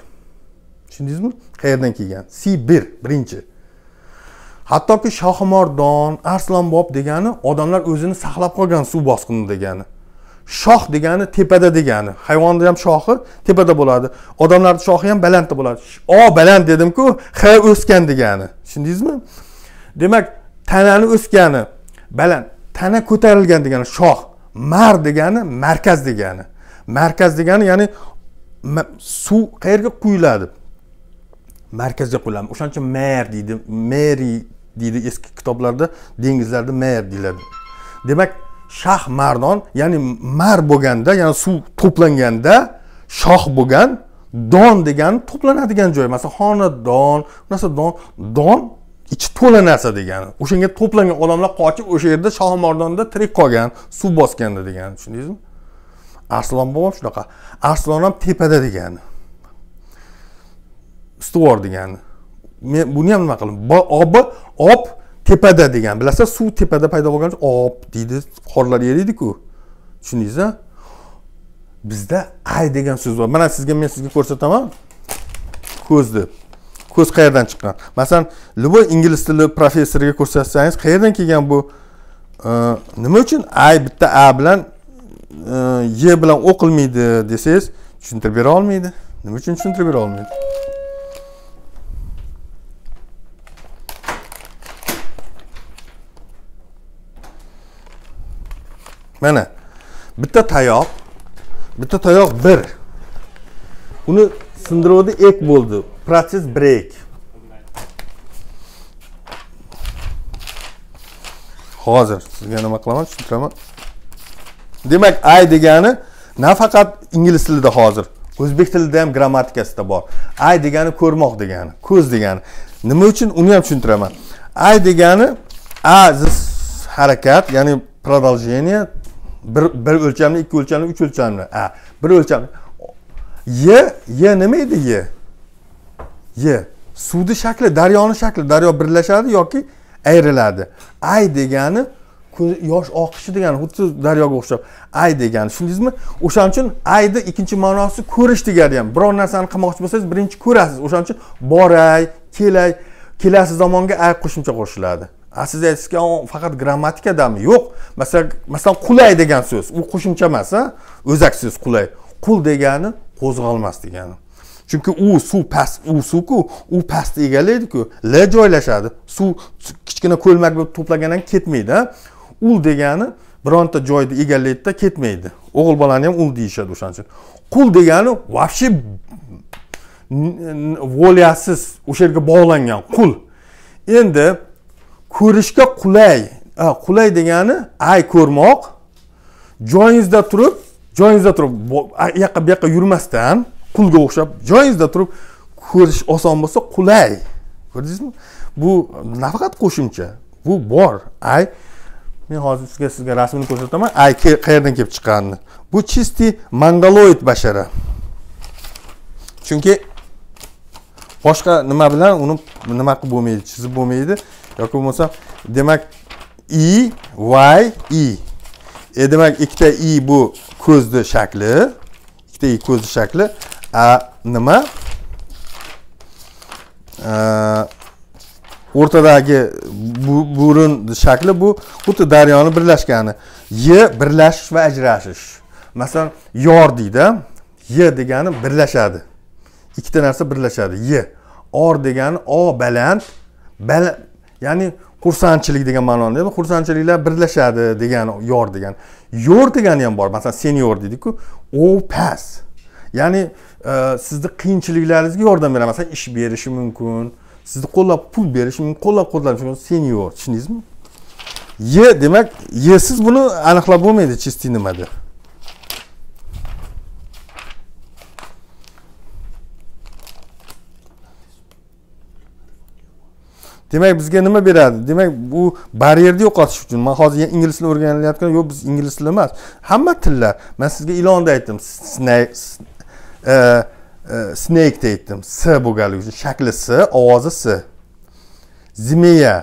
tushundingizmi qayerdan kelgan sibir birinchi hattoki shohimordon arslonbob degani odamlar o'zini saqlab qolgan suv bosqini degani shoh degani tepada degani hayvonni ham shoxi tepada bo'ladi odamlarni shoxi ham balandda bo'ladi o baland dedimku h o'sgan degani tushundingizmi demak tanani o'sgani baland tana ko'tarilgan degani shoh mar degani markaz degani markaz degani ya'ni suv qayerga quyiladi markazga quyiladi o'shaning uchun mer deydi meri deydi eski kitoblarda dengizlarni mer deyiladi demak shah mardon ya'ni mar bo'lganda ya'ni suv to'planganda shoh bo'lgan don degan to'planadigan joy masalan xonadon narsa don don ichi to'la narsa degani o'shanga to'plangan odamlar qochib o'sha yerda shoh mardonda tirik qolgan suv bosganda degani tushundingizmi arslon bobom shunaqa arslon ham tepada degani ustuvor degani men buni ham nima qildim obi ob tepada degan bilasiz suv tepada paydo bo'lgan ob deydi qorlar eriydiku tushundingizmi bizda ay degan so'z bor mana sizga men sizga ko'rsataman ko'zni ko'z qayerdan chiqqan masalan любой ingliz tili professoriga ko'rsatsangiz qayerdan kelgan bu e, nima uchun ay bitta a bilan e bilan o'qilmaydi desangiz tushuntirib bera olmaydi nima uchun tushuntirib bera olmaydi mana bitta tayoq bitta tayoq bir uni sindiruvdi ek bo'ldi protsess break hozir sizga nima qilaman tushuntiraman demak i degani nafaqat ingliz tilida hozir o'zbek tilida ham grammatikasida bor ay degani ko'rmoq degani ko'z degani nima uchun uni ham tushuntiraman ay degani a harakat ya'ni продолжение bir bir o'lchamli ikki o'lchamli uch o'lchamli a bir o'lchamli y y nima edi y y suvni shakli daryoni shakli daryo birlashadi yoki ayriladi ay degani yosh oqishi degani xuddi daryoga o'xshab ay degani tushundingizmi o'shaning uchun ayni ikkinchi ma'nosi ko'rish degani ham biror narsani qilmoqchi bo'lsangiz birinchi ko'rasiz o'shaning uchun boray kelay kelasi zamonga ay qo'shimcha qo'shiladi siz aytisizki faqat grammatikadami yo'q masalan masalan qulay degan so'z u qo'shimcha emas a o'zak so'z qulay qul degani qo'zg'almas degani chunki u suv past u suvku u pastni egallaydiku l joylashadi suv kichkina ko'lmak bo'lib to'plagandan ketmaydi ul degani bironta joyni egallaydida ketmaydi o'g'il bolani ham ul deyishadi o'shaning uchun qul degani вообще volyasiz o'sha yerga bog'langan qul endi ko'rishga qulay qulay degani ay ko'rmoq joyingizda turib joyingizda turib u yoqqa bu yoqqa yurmasdan qulga o'xshab joyingizda turib ko'rish oson bo'lsa qulay ko'rdingizmi bu nafaqat qo'shimcha bu bor ay men hozir sizga sizga rasmini ko'rsataman ay qayerdan kelib chiqqanini bu чистый mongoloid bashara chunki boshqa nima bilan uni nima qilib bo'lmaydi chizib bo'lmaydi yoki bo'lmasa demak i y i e demak ikkita i bu ko'zni shakli ikkita i ko'zni shakli a nima o'rtadagi burun shakli bu xuddi daryoni birlashgani y birlashish va ajrashish masalan yor deydi y degani birlashadi ikkita narsa birlashadi y or degani o baland ya'ni xursandchilik degan ma'noda bu xursandchiliklar birlashadi degani yor degan yo'r degani ham bor masalan senior deydiku u past ya'ni e, sizni qiyinchiliklaringizga yordam beradi masalan ish berishi mumkin sizni qo'llab pul berishi mumkin qo'llab quvvatlashi mumkin senior tushundingizmi ye demak yesiz buni aniqlab bo'lmaydi nima nimada demak bizga nima beradi demak bu baryerni yo'qotish uchun man hozir ingliz tilini o'rganilayotgan yo'q biz ingliz tili emas hamma tillar man sizga ilonni aytdim snakeni e, e, aytdim s bo'lganligi uchun shakli s ovozi s zimeya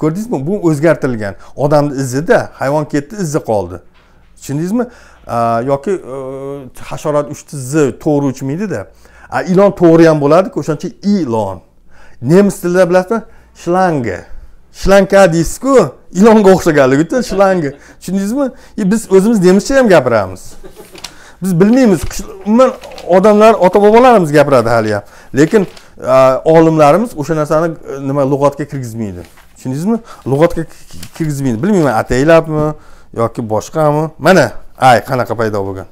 ko'rdingizmi bu o'zgartirilgan odamni izida hayvon ketdi izi qoldi tushundingizmi yoki e, hasharot uchta z to'g'ri uchmaydida ilon to'g'ri ham bo'ladiku o'shaning uchun ilon nemis tilida bilasizmi shlangi shlanka deysizku ilonga uchun shlangi tushundingizmi e, biz o'zimiz nemischa ham gapiramiz biz bilmaymiz umuman odamlar ota bobolarimiz gapiradi hali ham lekin olimlarimiz o'sha narsani e, nima lug'atga kirgizmaydi tushundingizmi lug'atga kirgizmaydi bilmayman ataylabmi yoki boshqami mana ay qanaqa paydo bo'lgan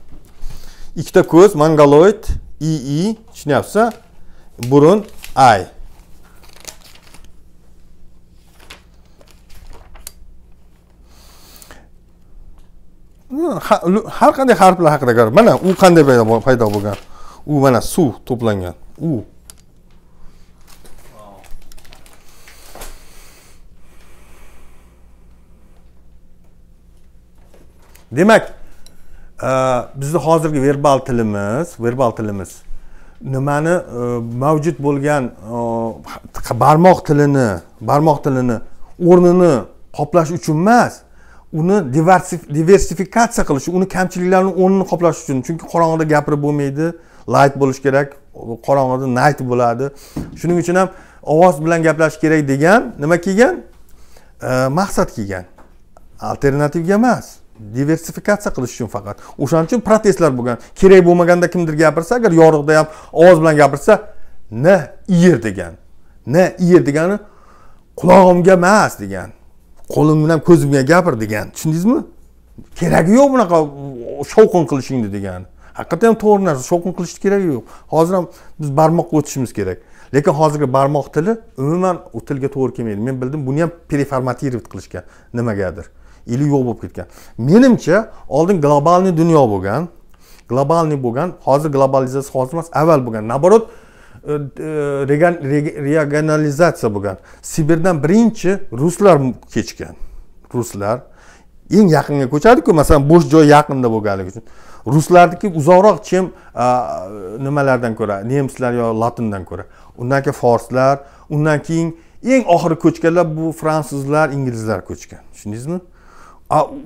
ikkita ko'z mangaloid ii tushunyapsiz burun ay har qanday harflar haqida gap mana u qanday paydo bo'lgan u mana suv to'plangan u demak e, bizni hozirgi verbal tilimiz verbal tilimiz nimani e, mavjud bo'lgan e, barmoq tilini barmoq tilini o'rnini qoplash uchun emas uni diversifikatsiya qilish uni kamchiliklarini o'rnini qoplash uchun chunki qorong'ida gapirib bo'lmaydi light bo'lish kerak qorong'ida night bo'ladi shuning uchun ham ovoz bilan gaplashish kerak degan nima kelgan e, maqsad kelgan alternativga emas diversifikatsiya qilish uchun faqat o'shaning uchun protestlar bo'lgan kerak bo'lmaganda kimdir gapirsa agar yorug'da ham ovoz bilan gapirsa na iyer degan na iyer degani qulog'imga emas degan qo'lim bilan ko'zim bilan gapir degan tushundingizmi keragi yo'q bunaqa shovqin qilishingni degani haqiqatdan ham to'g'ri narsa shovqin qilishni keragi yo'q hozir ham biz barmoqqa o'tishimiz kerak lekin hozirgi barmoq tili umuman u tilga to'g'ri kelmaydi men bildim buni ham переформатировать qilishgan nimagadir или yo'q bo'lib ketgan menimcha oldin globalniy dunyo bo'lgan globalniy bo'lgan hozir globalizatsiya hozir emas avval bo'lgan наоборот regionalizatsiya bo'lgan sibirdan birinchi ruslar kechgan ruslar eng yaqinga ko'chadiku masalan bo'sh joy yaqinda bo'lganligi uchun ruslarniki uzoqroq chem nimalardan ko'ra nemislar yo latindan ko'ra undan keyin forslar undan keyin eng oxiri ko'chganlar bu fransuzlar inglizlar ko'chgan tushundingizmi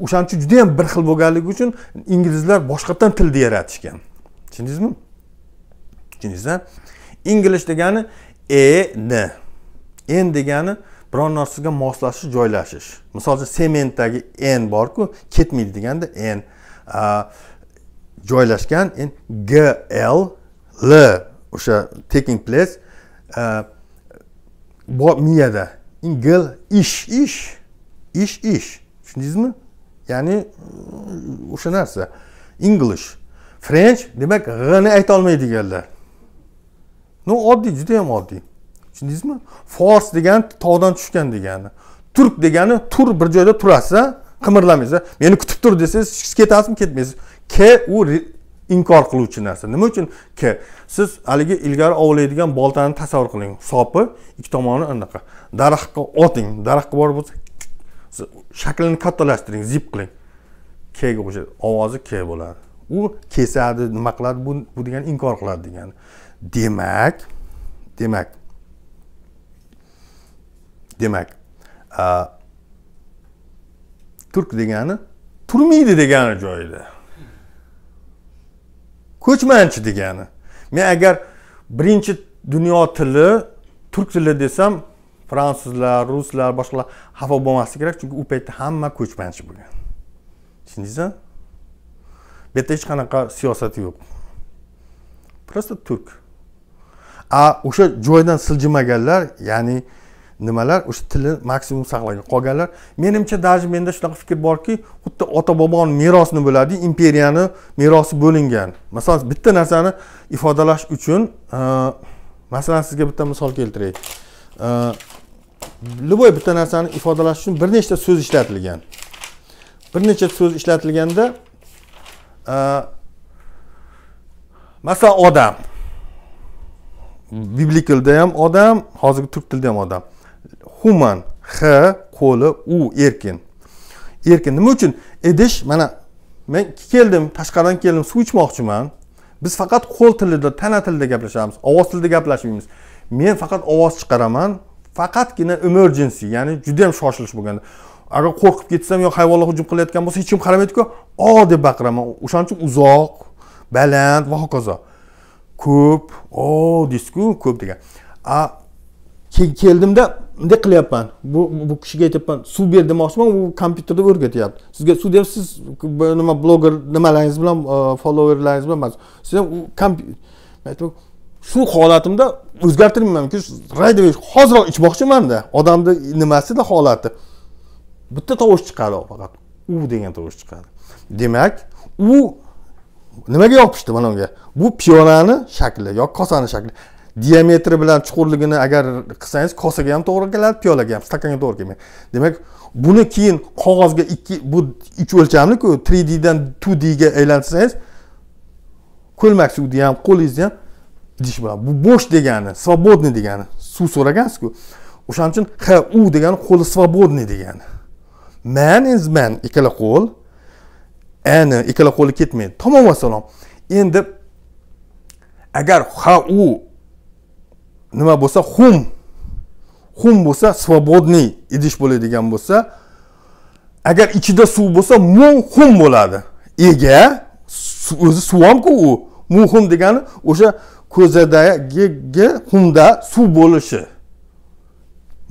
o'shaning uchun judayam bir xil bo'lganligi uchun inglizlar boshqatdan tilni yaratishgan tushundingizmi tushundingizda english degani e n n degani biron narsaga moslashish joylashish misol uchun sementdagi n borku ketmaydi deganda n joylashgan g l l o'sha taking place bor miyada ingil ish ish ish ish tushundingizmi ya'ni o'sha narsa english french demak g'ni aytolmaydiganlar no oddiy judayam oddiy tushundingizmi fors degani tog'dan tushgan degani turk degani tur bir joyda turasiz qimirlamaysiz meni kutib tur desangiz siz ketasizmi ketmaysiz k u inkor qiluvchi narsa nima uchun k siz haligi ilgari ovlaydigan boltani tasavvur qiling sopi ikki tomoni anaqa daraxtga oting daraxtga borib bo'lsa shaklini kattalashtiring zip qiling kga o'sha ovozi k bo'ladi u kesadi nima qiladi bu, bu degani inkor qiladi degani demak demak demak turk degani turmaydi degani joyida ko'chmanchi degani men agar birinchi dunyo tili turk tili desam fransuzlar ruslar boshqalar xafa bo'lmasligi kerak chunki u paytda hamma ko'chmanchi bo'lgan tushundingizmi bu yerda hech qanaqa siyosat yo'q просто turk a o'sha joydan siljimaganlar ya'ni nimalar o'sha tilni maksimum saqlagan qolganlar menimcha даже menda shunaqa fikr borki xuddi ota boboni merosi nima bo'ladi imperiyani merosi bo'lingan masalan bitta narsani ifodalash uchun e, masalan sizga bitta misol keltiray e, любой bitta narsani ifodalash uchun bir nechta so'z ishlatilgan bir necha so'z ishlatilganda e, masalan odam biblikilda ham odam hozirgi turk tilida ham odam human h qo'li u erkin erkin nima uchun idish mana men keldim tashqaridan keldim suv ichmoqchiman biz faqat qo'l tilida tana tilida gaplashamiz ovoz tilida gaplashmaymiz men faqat ovoz chiqaraman faqatgina emergency ya'ni juda yam shoshilish bo'lganda agar qo'rqib ketsam yo hayvonlar hujum qilayotgan bo'lsa hech kim qaramaydiku o deb baqiraman o'shaning uchun uzoq baland va hokazo ko'p o oh, deysizku ko'p degan a keldimda bunday qilyapman bu bu kishiga aytyapman suv ber demoqchiman u kompyuterda o'rgatyapti sizga suv deyapti siz nima bloger nimalaringiz bilan e, followerlaringiz bilan emas siz ham u shu holatimda o'zgartirmayman radioga hoziroq ichmoqchimanda odamni nimasida holati bitta tovush chiqadi faqat u degan tovush chiqadi demak u nimaga yopishdi mana unga bu piyonani shakli yoki kosani shakli diametri bilan chuqurligini agar qilsangiz kosaga ham to'g'ri keladi piyolaga ham stakanga to'g'ri kelmaydi demak buni keyin qog'ozga ikki bu uch o'lchamliku tri ddan two dga aylantirsangiz ko'lmak suvni ham qo'lingizni ham idish bilan bu bo'sh degani свободный degani suv so'ragansizku o'shaning uchun ha u degani qo'li свободный degani man is man ikkala qo'l ani ikkala qo'li ketmaydi tamom vassalom endi agar ha u nima bo'lsa xum xum bo'lsa свободный idish bo'ladigan bo'lsa agar ichida suv bo'lsa mu xum bo'ladi ega o'zi suv hamku u mu degani o'sha ko'zadagi xumda suv bo'lishi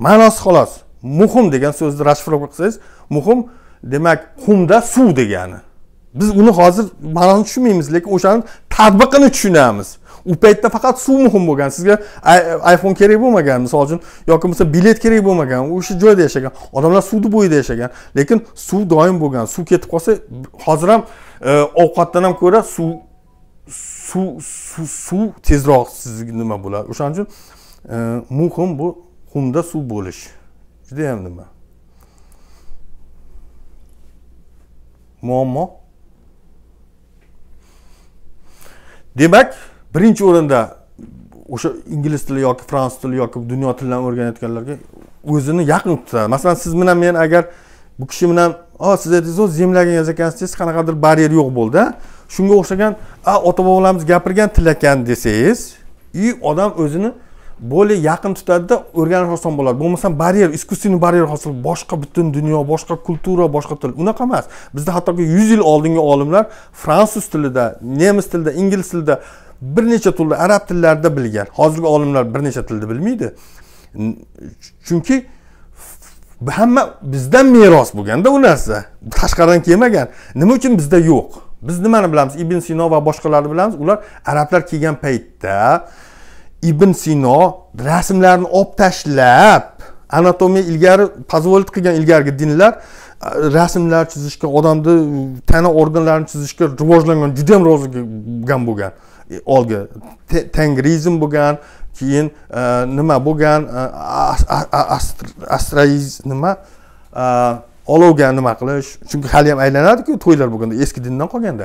ma'nosi xolos muhim degan so'zni расшифровка qilsangiz muhim demak xumda suv degani biz uni hozir ma'nosini tushunmaymiz lekin o'shani tadbiqini tushunamiz u paytda faqat suv muhim bo'lgan sizga iphone kerak bo'lmagan misol uchun yoki bo'lmasa bilet kerak bo'lmagan o'sha joyda yashagan odamlar suvni bo'yida yashagan lekin suv doim bo'lgan suv ketib qolsa hozir ham e, ovqatdan ham ko'ra suv suv suv suv tezroq sizga nima bo'ladi o'shaning uchun e, muhim bu qumda suv bo'lish judayam nima muammo demak birinchi o'rinda o'sha ingliz tili yoki fransuz tili yoki dunyo tillarini o'rganayotganlarga o'zini yaqin tutadi masalan siz bilan men agar bu kishi bilan o siz aytdingiz zemlagan yozgansiz hech qanaqadir baryer yo'q bo'ldi shunga o'xshagan a ota bobolarimiz gapirgan til ekan desangiz и odam o'zini более yaqin tutadida o'rganish oson bo'ladi bo'lmasam baryer искусственный baryer hosil boshqa butun dunyo boshqa kultura boshqa til unaqa emas bizda hattoki yuz yil oldingi olimlar fransuz tilida nemis tilida ingliz tilida bir necha tilni arab tillarida bilgan hozirgi olimlar bir necha tilni bilmaydi chunki hamma bizdan meros bo'lganda u narsa tashqaridan kelmagan nima uchun bizda yo'q biz nimani bilamiz ibn sino va boshqalarni bilamiz ular arablar kelgan paytda ibn sino rasmlarni olib tashlab anatomiya ilgari позволит qilgan ilgarigi dinlar rasmlar chizishga odamni tana organlarini chizishga rivojlangan juda yam rivojlangan bo'lgan E, olgi tengrizm bo'lgan keyin e, nima bo'lgan e, astraiz nima olovga nima qilish chunki hali ham aylanadiku to'ylar bo'lganda eski dindan qolganda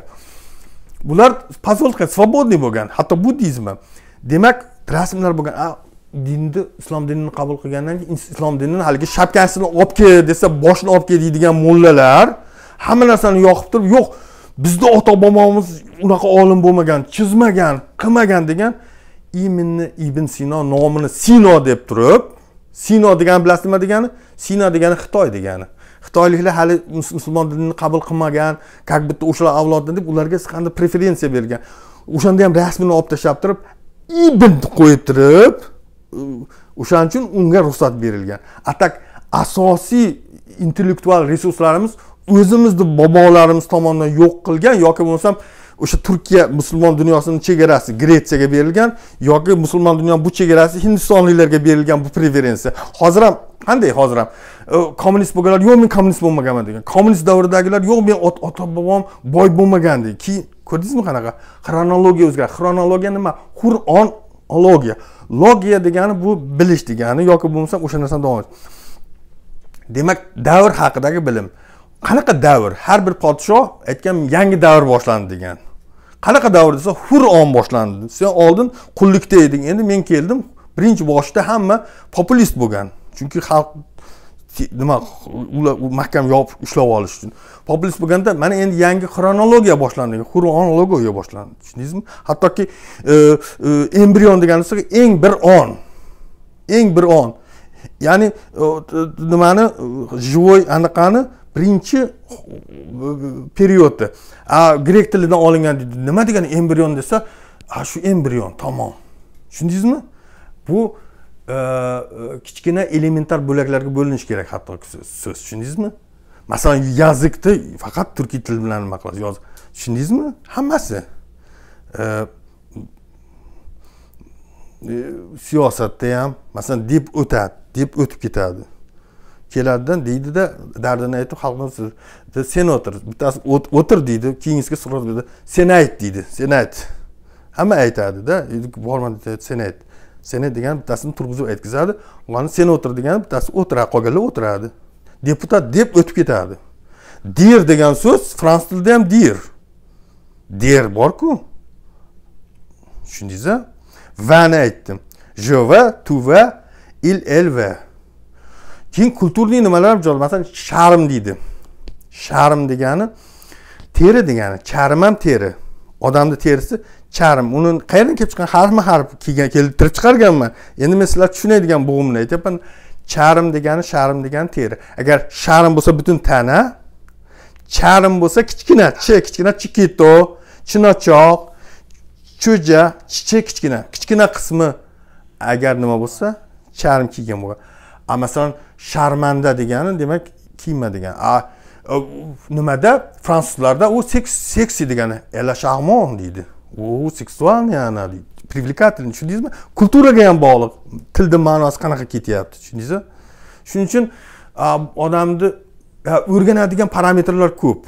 bular posolka свободный bo'lgan hatto buddizm ham demak rasmlar bo'lgan dinni islom dinini qabul qilgandan keyin islom dinini haligi shapkasini olib kel desa boshini olib kel deydigan mo'llalar hamma narsani yoqib turib yo'q bizni ota bobomiz unaqa olim bo'lmagan chizmagan qilmagan degan iminni ibn sino nomini sino deb turib sino degani bilasiz nima degani sino degani xitoy degani xitoyliklar hali musulmon dinini qabul qilmagan как будто o'shalar avlodi deb ularga qanday preferensiya bergan o'shanda ham rasmini olib tashlab turib ibn qo'yib turib o'shaning uchun unga ruxsat berilgan a так asosiy intellektual resurslarimiz o'zimizni bobolarimiz tomonidan yo'q qilgan yoki bo'lmasam o'sha turkiya musulmon dunyosini chegarasi gretsiyaga berilgan yoki musulmon dunyoni bu chegarasi hindistonliklarga berilgan bu preferensiya hozir ham qanday hozir ham kommunist bo'lganlar yo'q men kommunist bo'lmaganman degan kommunist davridagilar yo'q men ota bobom boy bo'lmagan deydi keyin ko'rdingizmi qanaqa xronologiya o'zgaradi xronologiya nima qur'on logiya logiya degani bu bilish degani yoki bo'lmasam o'sha narsani davom etish demak davr haqidagi bilim qanaqa davr har bir podshoh aytgan yangi davr boshlandi degan qanaqa davr desa on boshlandi sen oldin qullikda eding endi men keldim birinchi boshida hamma populist bo'lgan chunki xalq nima ular mahkam yopib ushlab olish uchun populist bo'lganda mana endi yangi xronologiya boshlandi xronologiya boshlandi tushundingizmi hattoki e, e, embrion degan narsa eng bir on eng bir on ya'ni e, nimani живой anaqani birinchi e, periodi a grek tilidan olingan deydi nima degani embrion desa a shu embrion tamom tushundingizmi bu e, e, kichkina elementar bo'laklarga bo'linishi kerak hatto so'z tushundingizmi masalan yazikni faqat turkiy til bilan nima qilasiz yoz tushundingizmi hammasi siyosatda ham masalan deb o'tadi deb o'tib ketadi keladidan deydida dardini aytib xalqni sen o'tir bittasi o'tir deydi keyingisiga suqrot berdi sen ayt deydi sen ayt hamma aytadida borman sen ayt sen ayt degani bittasini turg'izib aytkazadi ularni sen o'tir degani bittasi o'tiradi qolganlar o'tiradi deputat deb o'tib ketadi dir degan so'z fransuz tilida ham dir der borku tushundingiz vani aytdim je va tu va il el va keyin kulturniy nimalar bor masalan sharm deydi sharm degani teri degani charm ham teri odamni terisi charm uni qayerdan kelib chiqqan harfma harf kelgan keltirib chiqarganman endi men sizlar tushunadigan bo'g'imni aytyapman charm degani sharm degani teri agar sharm bo'lsa butun tana charm bo'lsa kichkina ch kichkina chikito chinochoq cho'ja chi kichkina kichkina qismi agar nima bo'lsa charm kiygan bo'lgan a masalan sharmanda degani demak kiyma degani a nimada fransuzlarda u seks seksi degani ela sharmon deydi u seksualniy ana deydi привлекательный tushundingizmi kulturaga ham bog'liq tilni ma'nosi qanaqa ketyapti tushundingizmi shuning uchun odamni o'rganadigan parametrlar ko'p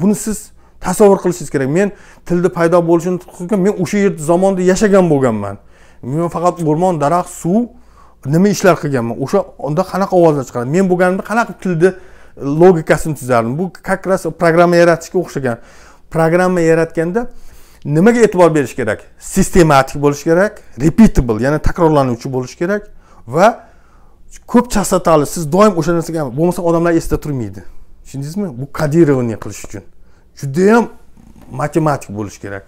buni siz tasavvur qilishingiz kerak men tilni paydo bo'lishini men o'sha yerda zamonda yashagan bo'lganman men faqat o'rmon daraxt suv nima ishlar qilganman o'sha unda qanaqa ovozlar chiqaradi men bo'lganimda qanaqa tilni logikasini tuzardim bu как раз programma yaratishga o'xshagan programma yaratganda nimaga e'tibor berish kerak sistematik bo'lishi kerak repeatable ya'ni takrorlanuvchi bo'lishi kerak va ko'p chastotali siz doim o'sha narsaga bo'lmasa odamlar esda turmaydi tushundingizmi bu kodirование qilish uchun judayam matematik bo'lishi kerak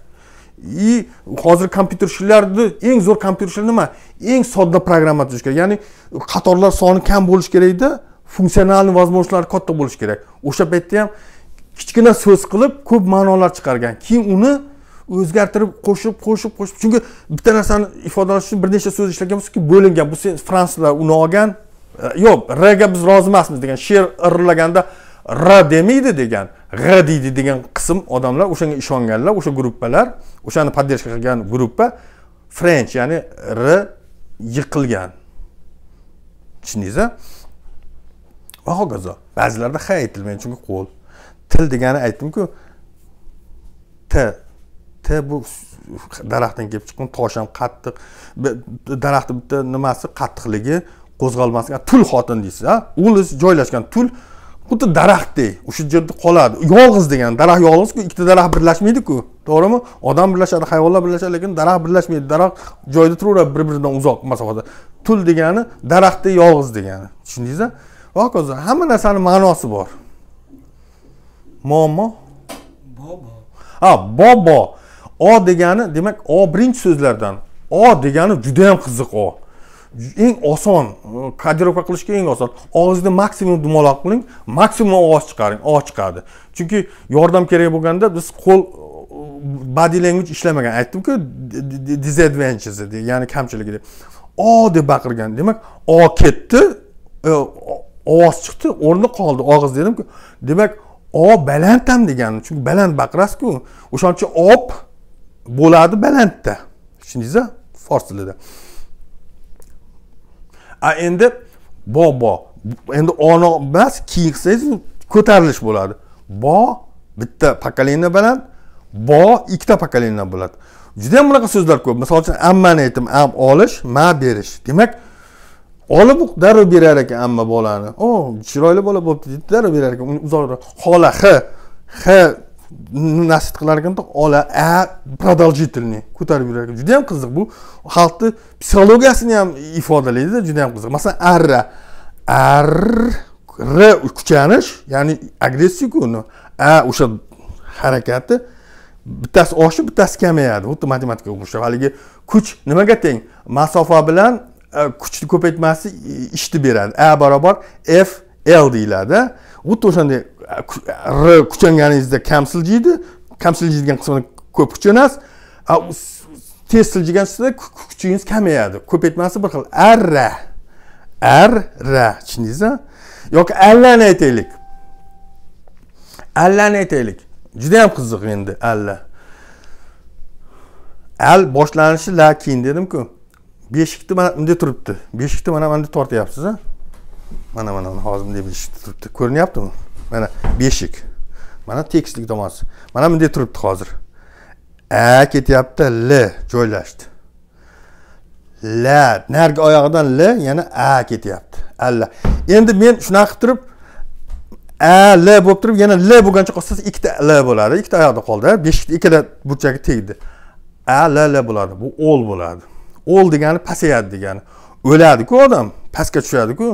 и hozir kompyuterchilarni eng zo'r kompyuterchilar nima eng sodda programma tuzish kerak ya'ni qatorlar soni kam bo'lishi kerakda funksionalniy возможностьlari katta bo'lishi kerak o'sha paytda ham kichkina so'z qilib ko'p ma'nolar chiqargan keyin uni o'zgartirib qo'shib qo'shib qo'shib chunki bitta narsani ifodalash uchun bir nechta so'z ishlagan bo'lsa bo'lingan bu sen fransuzlar uni olgan yo'q rga biz rozi emasmiz degan she'r irlaganda r demaydi degan g deydi degan qism odamlar o'shanga ishonganlar o'sha gruppalar o'shani поддержка qilgan gruppa french ya'ni r yiqilgan tushundingiz va hokazo ba'zilarda h aytilmaydi chunki qo'l til degani aytdimku t t bu daraxtdan kelib chiqqan tosh ham qattiq daraxtni bitta nimasi qattiqligi qo'zg'almasligi tul xotin deysiz a ulis joylashgan tul xuddi daraxtdek o'sha yerda qoladi yolg'iz degani daraxt yolg'izku ikkita daraxt birlashmaydiku to'g'rimi odam birlashadi hayvonlar birlashadi lekin daraxt birlashmaydi daraxt joyida turaveradi bir biridan uzoq masofada tul degani daraxtdek yolg'iz degani tushundingizmi va hokazo hamma narsani ma'nosi bor muammo bobo ha bobo o degani demak o birinchi so'zlardan o degani judayam qiziq o eng oson kodirovka qilishga eng oson og'izni maksimum dumaloq qiling maksimum ovoz chiqaring ovoz chiqadi chunki yordam kerak bo'lganda biz qo'l body language ishlamagan aytdimku disadvantages ya'ni kamchiligi deb o deb baqirgan demak o ketdi ovoz chiqdi o'rni qoldi og'iz dedimku demak o baland ham degani chunki baland baqirasizku o'shaning uchun op bo'ladi balandda tushundingizmi fors tilida endi bobo endi ona emas kiyiksangiz ko'tarilish bo'ladi bo bitta pokolение bilan bo ikkita pokolение bo'ladi juda yam bunaqa so'zlar ko'p misol uchun ammani aytdim am olish ma berish demak olib darrov berar ekan amma bolani o chiroyli bola bo'libdi deydi darrov berar ekan uzoqroq xola h h nasib ekanda ola a продолжительный ko'tarib yurar ekan juda yam qiziq bu xalqni psixologiyasini ham ifodalaydida juda yam qiziq masalan arra ar r kuchanish ya'ni agressiyaku uni a o'sha harakati bittasi oshib bittasi kamayadi xuddi matematikaga o'xshab haligi kuch nimaga teng masofa bilan e, kuchni ko'paytmasi ishni beradi a barobar f l deyiladi xuddi o'shanday r kuchanganingizda kam siljiydi kam siljiydigan qismini ko'p kuchanasiz tez siljigansizda kuchingiz kamayadi ko'paytmasi bir xil arra ar ra tushundingizmi yoki allani aytaylik allani aytaylik juda ham qiziq endi alla al boshlanishi la dedimku beshikni mana bunday turibdi beshikni mana bunday tortyapsiz a mana mana hozir bunday bo'lishi turibdi ko'rinyaptimi mana beshik mana tekislik domasi mana bunday turibdi hozir a ketyapti l joylashdi la narigi oyog'idan l yana a ketyapti alla endi men shunaqa qilib turib a l bo'lib turib yana l bo'lgancha qolsa ikkita l bo'ladi ikkita oyoqda qoldi beshikni ikkala burchagi tegdi a l l bo'ladi bu o'l bo'ladi o'l degani pasayadi degani o'ladiku odam pastga tushadiku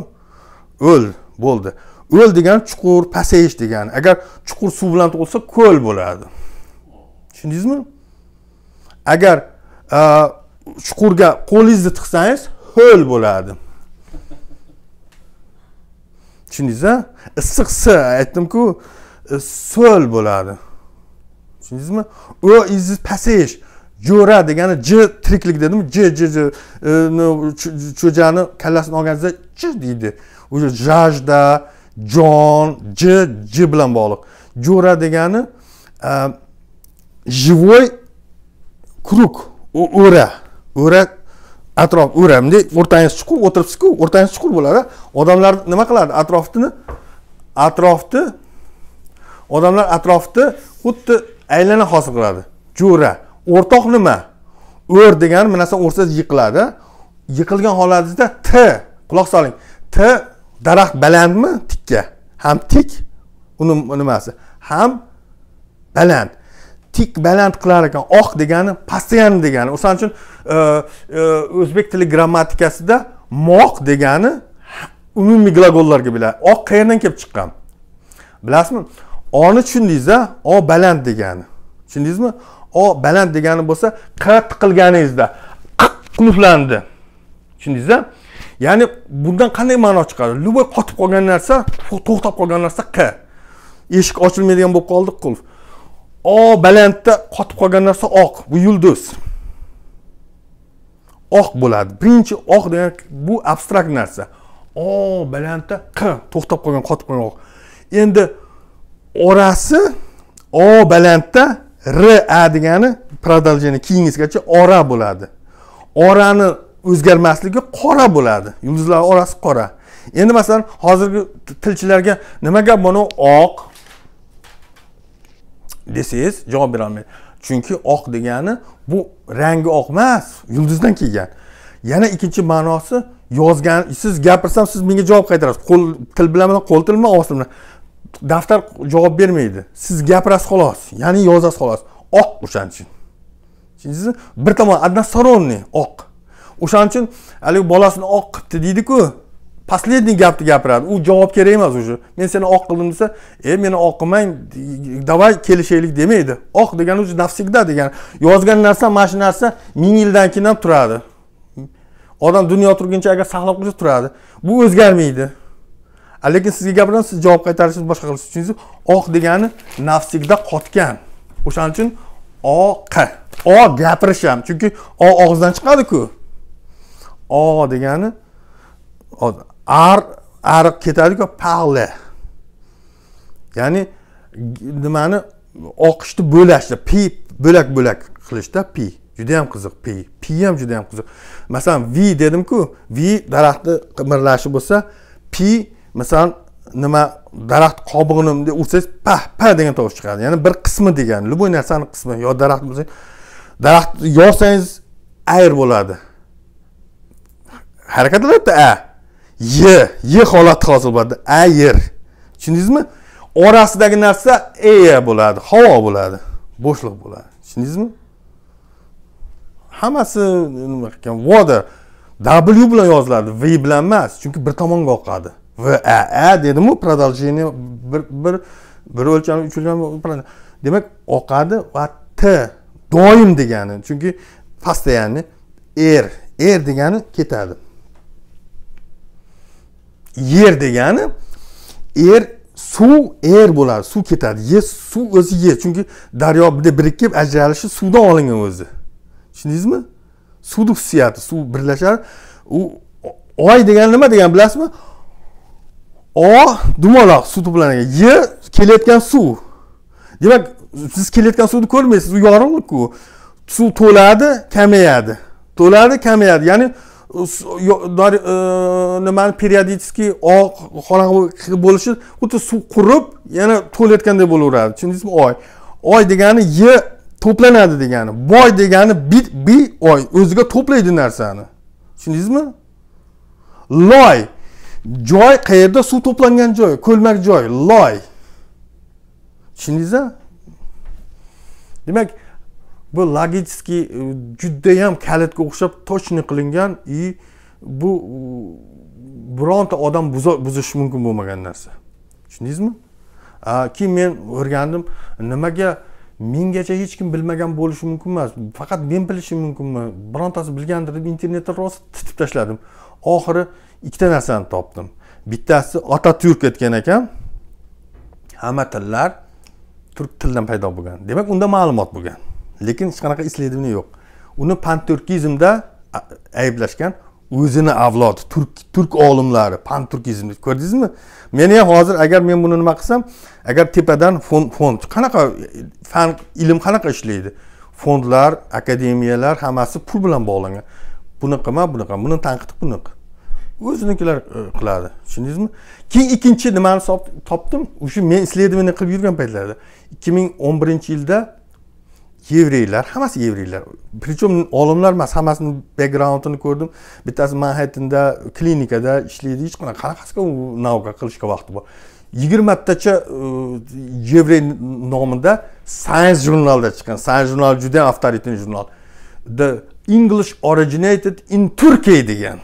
o'l bo'ldi o'l degani chuqur pasayish degani agar chuqur suv bilan tug'ilsa ko'l bo'ladi tushundingizmi agar chuqurga qo'lingizni tiqsangiz ho'l bo'ladi tushundingiz a issiq s aytdimku so'l bo'ladi tushundingizmi o izni pasayish jo'ra degani j tiriklik dedimi j j j e, cho'jani kallasini olganingizda ch deydi o'sha жажда jon j j bilan bog'liq jo'ra degani e, живой круг o'ra o'ra atrof o'ra bunday o'rtangiz chuqur o'tiribsizku o'rtangiz chuqur bo'ladi odamlar nima qiladi atrofini atrofni odamlar atrofni xuddi aylana hosil qiladi jo'ra o'rtoq nima o''r degani бу narsa o'rsa yiqiladi yiqilgan holatida t quloq soling t daraxt balandmi tikka ham tik uni nimasi ham baland tik baland qilar ekan oq degani постоянно degani o'shaning uchun e, e, o'zbek tili grammatikasida moq degani umumiy glagollarga biladi oq qayerdan kelib chiqqan bilasizmi oni tushundingiz-a? o baland degani tushundingizmi o baland degani bo'lsa q tiqilganingizda qulflandi tushundingizda ya'ni bundan qanday ma'no chiqadi любой qotib qolgan narsa to'xtab qolgan narsa q eshik ochilmaydigan bo'lib qoldi qulf o balandda qotib qolgan narsa oq bu yulduz oq bo'ladi birinchi oq degan bu abstrakt narsa o balandda q to'xtab qolgan qotib qolgan oq endi orasi o balandda r a degani продолжение keyingisigacha ora bo'ladi orani o'zgarmasligi qora bo'ladi yulduzlar orasi qora endi masalan hozirgi tilchilarga nima gap mana oq desangiz javob berolmaydi chunki oq degani bu rangi oq emas yulduzdan kelgan yana ikkinchi ma'nosi yozgan siz gapirsam siz menga javob qaytarasiz qo'l til bilan qo'l til bilan og'iz til bilan daftar javob bermaydi siz gapirasiz xolos ya'ni yozasiz xolos oq o'shaning uchun tushundingizmi bir tomon односторонний oq o'shaning uchun haligi bolasini oq qilibdi deydiku последний gapni gapiradi u javob kerak emas уже men seni oq qildim desa e meni oq qilmang давай kelishaylik demaydi oq degani уже навсегда degani yozgan narsa mana shu narsa ming yildan keyin ham turadi odam dunyo turguncha agar saqlab qo'ysa turadi bu o'zgarmaydi lekin sizga gapiraman siz javob qaytarishingiz boshqa qilish uchun oq degani nafsigda qotgan o'shaning uchun oq o gapirish ham chunki o og'izdan chiqadiku o degani ar ariq ketadiku pale ya'ni nimani oqishni bo'lashni pi bo'lak bo'lak qilishda pi juda ham qiziq pi pi ham juda ham qiziq masalan v dedimku v daraxtni qimirlashi bo'lsa pi masalan nima daraxt qobig'ini bunday ursangiz pa pa degan tovush chiqadi ya'ni bir qismi degani любой narsani qismi yo daraxt bo'lsa daraxt yorsangiz ayr bo'ladi harakatlanadida a y y holati hosil bo'ladi ayr tushundingizmi orasidagi narsa e bo'ladi havo bo'ladi bo'shliq bo'ladi tushundingizmi hammasi nima ekan voda w bilan yoziladi v bilan emas chunki bir tomonga oqadi v a a dedimu продолжение bir bir bir o'lcham uch o'lcham demak oqadi va t doim degani chunki постоянный r r degani ketadi yer degani er suv er bo'ladi suv ketadi yer suv o'zi yer chunki daryo birikib ajralishi suvdan olingan o'zi tushundingizmi suvni xususiyati suv birlashadi u oy degani nima degani bilasizmi o dumaloq suv to'plangan y kelayotgan suv demak siz kelayotgan suvni ko'rmaysiz u yorug'likku suv to'ladi kamayadi to'ladi kamayadi ya'ni nimani periodически oq qorong'i bo'lishi xuddi suv qurib yana to'layotganday bo'laveradi tushundingizmi oy oy degani y to'planadi degani boy degani bit bi oy o'ziga to'playdi narsani tushundingizmi loy joy qayerda suv to'plangan joy ko'lmak joy loy tushundingizmi demak bu logistiki e, judayam kalitga o'xshab точно qilingan и bu bironta odam buzishi mumkin bo'lmagan narsa tushundingizmi keyin men o'rgandim nimaga minggacha hech kim bilmagan bo'lishi mumkin emas faqat men bilishim mumkinmi birontasi bilgandir deb internetda rosa titib tashladim oxiri ikkita narsani topdim bittasi otaturk aytgan ekan hamma tillar turk tilidan paydo bo'lgan demak unda ma'lumot bo'lgan lekin hech qanaqa isledование yo'q uni panturkizmda ayblashgan o'zini avlodi turk turk olimlari panturkizmni ko'rdingizmi meni ham hozir agar men buni nima qilsam agar tepadan fond fond qanaqa fan ilm qanaqa ishlaydi fondlar akademiyalar hammasi pul bilan bog'langan buni qilma buni buni tanqid qil buni qil o'zinikilar e, qiladi tushundingizmi keyin ikkinchi nimani topdim o'sha men исследование qilib yurgan paytlarda ikki ming o'n birinchi yilda yevreylar hammasi yevreylar причем olimlar emas hammasini backgroundini ko'rdim bittasi manhattanda klinikada ishlaydi hech qanaqa qanaqasiga u nauka qilishga vaqti bor yigirmatacha e, yevrey nomida science jurnalda chiqqan science jurnal juda ham avtoritetli jurnal the english originated in turkey degan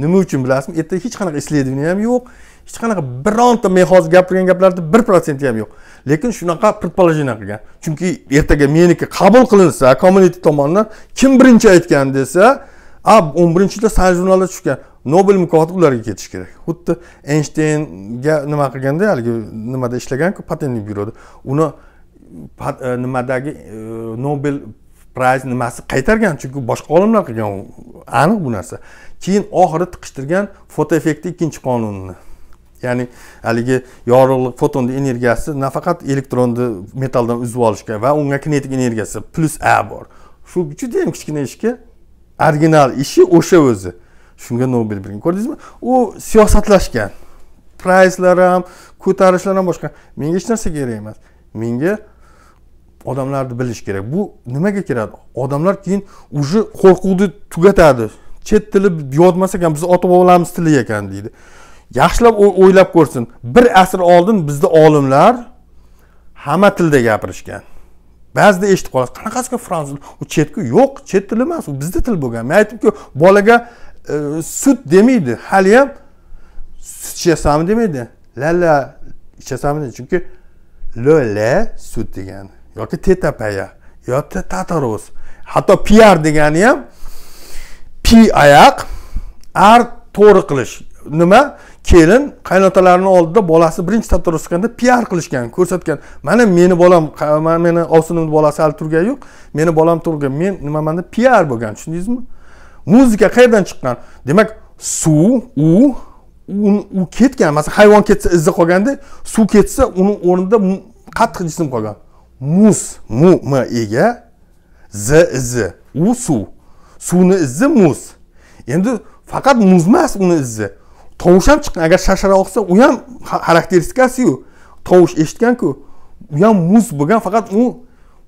nima uchun bilasizmi yerda hech qanaqa исследование ham yo'q hech qanaqa bironta hozir gapirgan gaplarni bir protsenti ham yo'q lekin shunaqa предположение qilgan chunki ertaga meniki qabul qilinsa kommuniti tomonidan kim birinchi aytgan desa a o'n birinchida san jurnalda tushgan nobel mukofoti ularga ketishi kerak xuddi eynshteynga nima qilganda haligi nimada ishlaganku patentli byuroda uni e, nimadagi e, nobel prize nimasi qaytargan chunki boshqa olimlar qilgan aniq bu narsa keyin oxiri tiqishtirgan fotoeffektni ikkinchi qonunini ya'ni haligi yorug'lik fotonni energiyasi nafaqat elektronni metalldan uzib olishga va unga kinetik energiyasi plus a bor shu judayam kichkina ishga original ishi o'sha o'zi shunga nobel bergan ko'rdingizmi u siyosatlashgan prayslar ham ko'tarishlar ham boshqa menga hech narsa kerak emas menga odamlarni bilish kerak bu nimaga kiradi odamlar keyin уже qo'rquvni tugatadi chet tili yodmasak ham bizni ota bobolarimiz tili ekan deydi yaxshilab o'ylab ko'rsin bir asr oldin bizda olimlar hamma tilda gapirishgan ba'zida eshitib qolasiz qanaqasiga fransuz u chetku yo'q chet tili emas u bizda til bo'lgan men aytdimku bolaga e, sut demaydi haliyam sut ichasanmi demaydi lalla ichasanmi chunki lola sut degani yoki tetapaya yoki tataros hatto piar degani ham pi oyoq ar to'g'ri qilish nima kelin qaynotalarini oldida bolasi birinchi tapda o'sganda piar qilishgan ko'rsatgan mana meni bolam meni ovsinimni bolasi hali turgani yo'q meni bolam turgan men deb piar bo'lgan tushundingizmi muzika qayerdan chiqqan demak suv u u ketgan masalan hayvon ketsa izi qolganda suv ketsa uni o'rnida qattiq jism qolgan muz mu m ega z izi u suv suvni izi muz endi faqat muz emas uni izi tovush ham chiqqan agar sharshara oqsa u ham xarakteristikasiyu tovush eshitganku u ham muz bo'lgan faqat u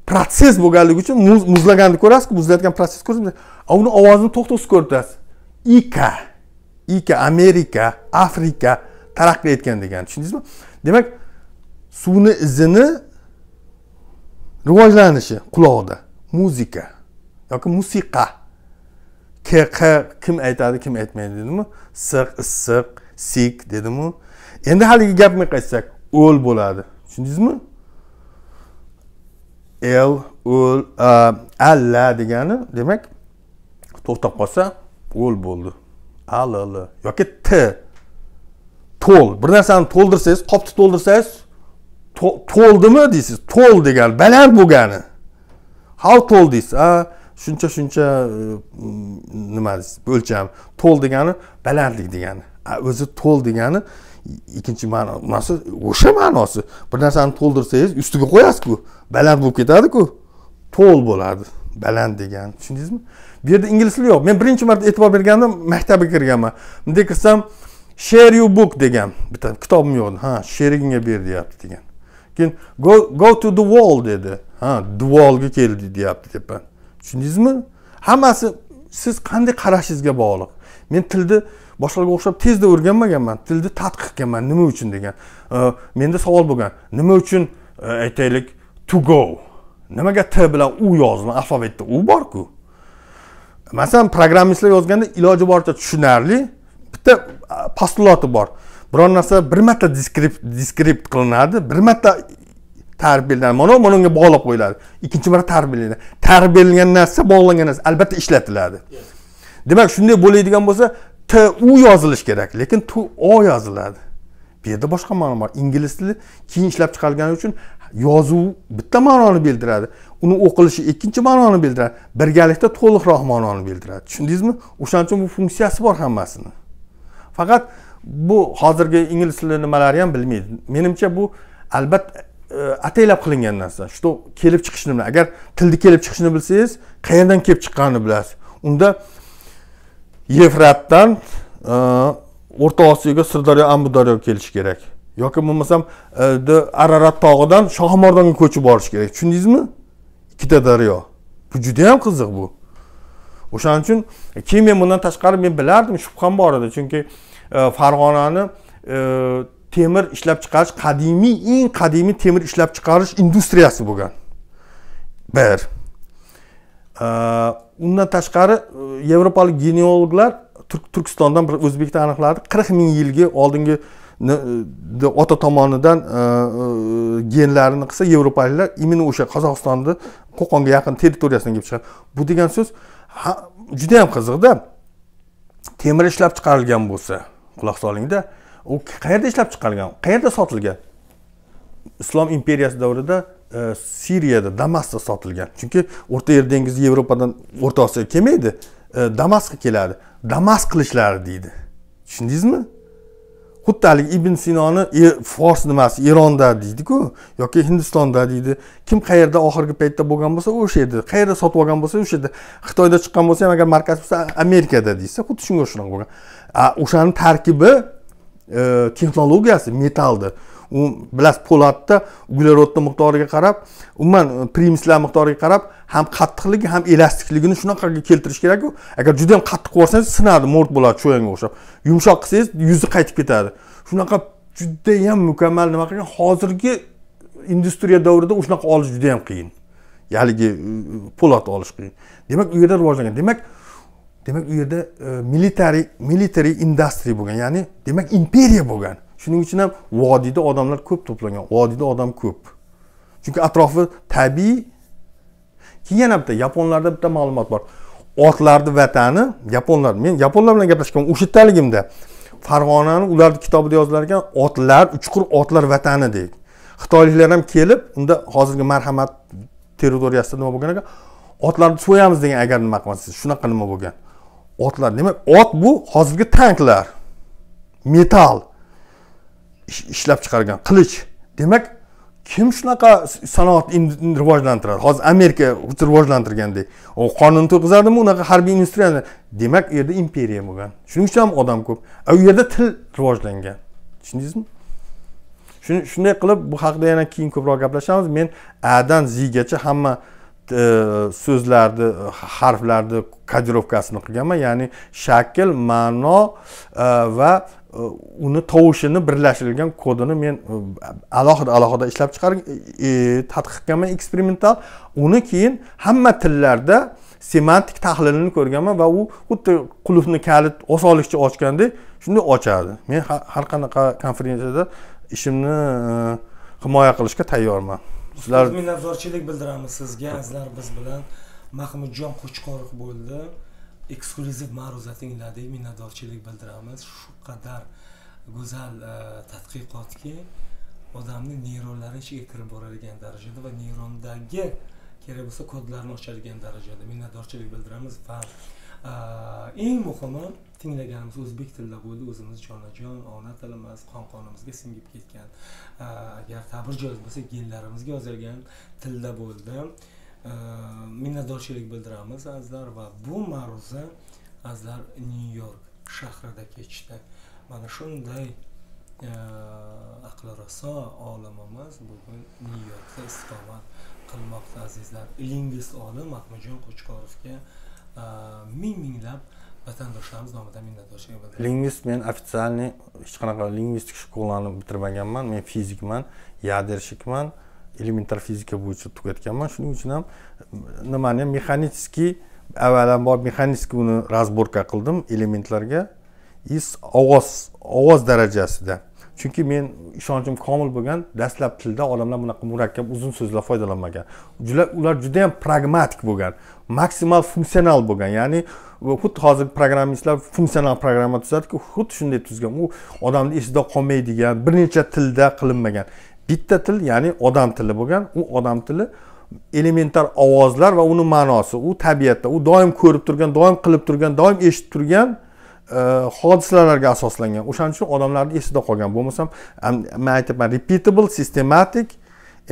protsess bo'lganligi uchun muz muzlaganini ko'rasizku muzlayotgan protsess ko'rasiz a uni ovozini to'xtovsiz ko'rib turasiz ika ika amerika afrika taraqqiy etgan degani tushundingizmi demak suvni izini rivojlanishi quloqda muzika yoki musiqa k kim aytadi kim aytmaydi dedimi issiq issiq sik dedimu endi haligi gapni qaytsak o'l bo'ladi tushundingizmi el o'l alla degani demak to'xtab qolsa o'l bo'ldi alil yoki t to'l bir narsani to'ldirsangiz qopni to'ldirsangiz to'ldimi deysiz to'l degani baland bo'lgani how to'l deysiz shuncha shuncha e, mm, nima o'lcham to'l degani balandlik degani o'zi to'l degani ikkinchi ma'nosi o'sha ma'nosi bir narsani to'ldirsangiz ustiga qo'yasizku baland bo'lib ketadiku to'l bo'ladi baland degan tushundingizmi bu yerda ingliz tili yo'q men birinchi marta e'tibor berganda maktabga kirganman bunday kirsam share your book degan bitta kitobim yo'q edi ha sherigingga ber deyapti degan keyin go, go to the wall dedi ha duvolga kel deyapti deyapman tushundingizmi hammasi siz qanday qarashingizga bog'liq men tilni boshqalarga o'xshab tezda o'rganmaganman tilni tadqiq qilganman nima uchun degan menda savol bo'lgan nima uchun aytaylik to go nimaga t bilan u yozma alfavitda u borku masalan programmistlar yozganda iloji boricha tushunarli bitta postulati bor biror narsa bir marta diskript diskript qilinadi bir marta tarbiyalanadi mana mana unga bog'lab qo'yiladi ikkinchi marta tarbiyalanadi tarbiyalangan narsa bog'langan narsa albatta ishlatiladi demak shunday bo'ladigan bo'lsa t u yozilishi kerak lekin t o yoziladi bu yerda boshqa ma'no bor ingliz tili keyin ishlab chiqarilgani uchun yozuv bitta ma'noni bildiradi uni o'qilishi ikkinchi ma'noni bildiradi birgalikda to'liqroq ma'noni bildiradi tushundingizmi o'shaning uchun bu funksiyasi bor hammasini faqat bu hozirgi ingliz tili nimalari ham bilmaydi menimcha bu albatta ataylab э, qilingan narsa что kelib chiqishini bilan agar tilni kelib chiqishini bilsangiz qayerdan kelib chiqqanini bilasiz unda yevratdan e, o'rta osiyoga sirdaryo amudaryo kelishi kerak yoki bo'lmasam e, ararat tog'idan shohimardonga ko'chib borish kerak tushundingizmi ikkita daryo bu juda yam qiziq bu o'shaning uchun e, keyin men bundan tashqari men bilardim shubham bor edi chunki farg'onani temir ishlab chiqarish qadimiy eng qadimiy temir ishlab chiqarish industriyasi bo'lgan bir undan tashqari e, yevropalik geneologlar turkistondan bir o'zbekni aniqladi qirq ming yilga oldingi e, ota tomonidan e, genlarini qilsa yevropaliklar именно o'sha qozog'istonni qo'qonga yaqin territoriyasidan kelib chiqadi bu degan so'z juda yam qiziqda temir ishlab chiqarilgan bo'lsa quloq solingda u qayerda ishlab chiqarilgan qayerda sotilgan islom imperiyasi davrida e, siriyada damasda sotilgan chunki o'rta yer dengizi yevropadan o'rta osiyoga kelmaydi e, keladi damas qilishlari deydi tushundingizmi xuddi haligi ibn sinoni e, fors nimasi eronda deydiku yoki hindistonda deydi kim qayerda oxirgi paytda bo'lgan bo'lsa o'sha yerda qayerda sotib olgan bo'lsa o'sha yerda xitoyda chiqqan bo'lsa ham agar markasi bo'lsa amerikada deysa xuddi shunga o'xshagan bo'lgan o'shani tarkibi texnologiyasi metalni u bilasiz po'latda uglerodni miqdoriga qarab umuman primislar miqdoriga qarab ham qattiqligi ham elastikligini shunaqaga keltirish kerakku agar juda yam qattiq qilib yuborsangiz sinadi mo'rt bo'ladi cho'yanga o'xshab yumshoq qilsangiz yuzi qaytib ketadi shunaqa judayam mukammal nima qilgan hozirgi industriya davrida o'shanaqa olish juda yam qiyin haligi po'lat olish qiyin demak u yerda rivojlangan demak demak u yerda militariy e, militariy military bo'lgan ya'ni demak imperiya bo'lgan shuning uchun ham vodiyda odamlar ko'p to'plangan vodiyda odam ko'p chunki atrofi tabiiy keyin yana bitta yaponlarda bitta ma'lumot bor otlarni vatani yaponlar men yaponlar bilan gaplashgan o'sha yerdaligimda farg'onani ularni kitobida yozilar ekan otlar uchqur otlar vatani deydi xitoyliklar ham kelib unda hozirgi marhamat territoriyasida nima bo'lgan ekan otlarni so'yamiz degan agar nima qilmasangiz shunaqa nima bo'lgan otlar demak ot bu hozirgi tanklar metal ishlab chiqargan qilich demak kim shunaqa sanoatni rivojlantiradi hozir amerika rivojlantirgandek u qonun turg'izadimi unaqa harbiy industriyani demak u yerda imperiya bo'lgan shuning uchun ham odam ko'p u yerda til rivojlangan tushundingizmi shunday qilib bu haqida yana keyin ko'proq gaplashamiz men adan zigacha hamma E, so'zlarni harflarni kodirovkasini qilganman ya'ni shakl ma'no e, va e, uni tovushini birlashtirilgan kodini men alohida alohida ishlab chiqarib tadqiq qilganman eksperimental uni keyin hamma tillarda semantik tahlilini ko'rganman va u xuddi qulfni kalit osonlikcha ochgandek shunday ochadi men har qanaqa konferensiyada ishimni himoya qilishga tayyorman sizlar minnatdorchilik bildiramiz sizga sizlar biz bilan mahmudjon qo'chqorov bo'ldi eksklyuziv ma'ruza tingladik minnatdorchilik bildiramiz shu qadar go'zal e, tadqiqotki odamni neyronlari ichiga kirib boradigan darajada va neyrondagi kerak bo'lsa kodlarni ochadigan darajada minnatdorchilik bildiramiz va e, eng muhimi tinglaganimiz o'zbek tilida bo'ldi o'zimiz jonajon ona tilimiz qon qonimizga singib ketgan agar ta'bir joiz bo'lsa genlarimizga yozilgan tilda bo'ldi minnatdorchilik bildiramiz azizlar va bu ma'ruza azizlar nyu york shahrida kechdi mana shunday aqli raso olimimiz bugun nyu yorkda istiqomat qilmoqda azizlar lingvist olim ahmadjon qo'chqorovga ming minglab vatandoshlarimiz nomidan minnatdorchilik bildiramiz lingvist men официальный hech qanaqa lingvistik shkolanı bitirmaganman men fizikman yadershikman elementar fizika bo'yicha tugatganman shuning uchun ham ehm, nimani ham mexanический avvalambor mexanический uni разборка qildim elementlarga и ovoz ovoz darajasida chunki men ishonchim komil bo'lgan dastlab tilda odamlar bunaqa murakkab uzun so'zlar foydalanmagan ular juda yam pragmatik bo'lgan maksimal funksional bo'lgan ya'ni xuddi hozirgi programmistlar funksional programma tuzadiku xuddi shunday tuzgan u odamni esida qolmaydigan bir necha tilda qilinmagan bitta til ya'ni odam tili bo'lgan u odam tili elementar ovozlar va uni ma'nosi u tabiatda u doim ko'rib turgan doim qilib turgan doim eshitib turgan Э, hodisalarga asoslangan o'shaning uchun odamlarni esida qolgan bo'lmasam man aytyapman repeatable systematic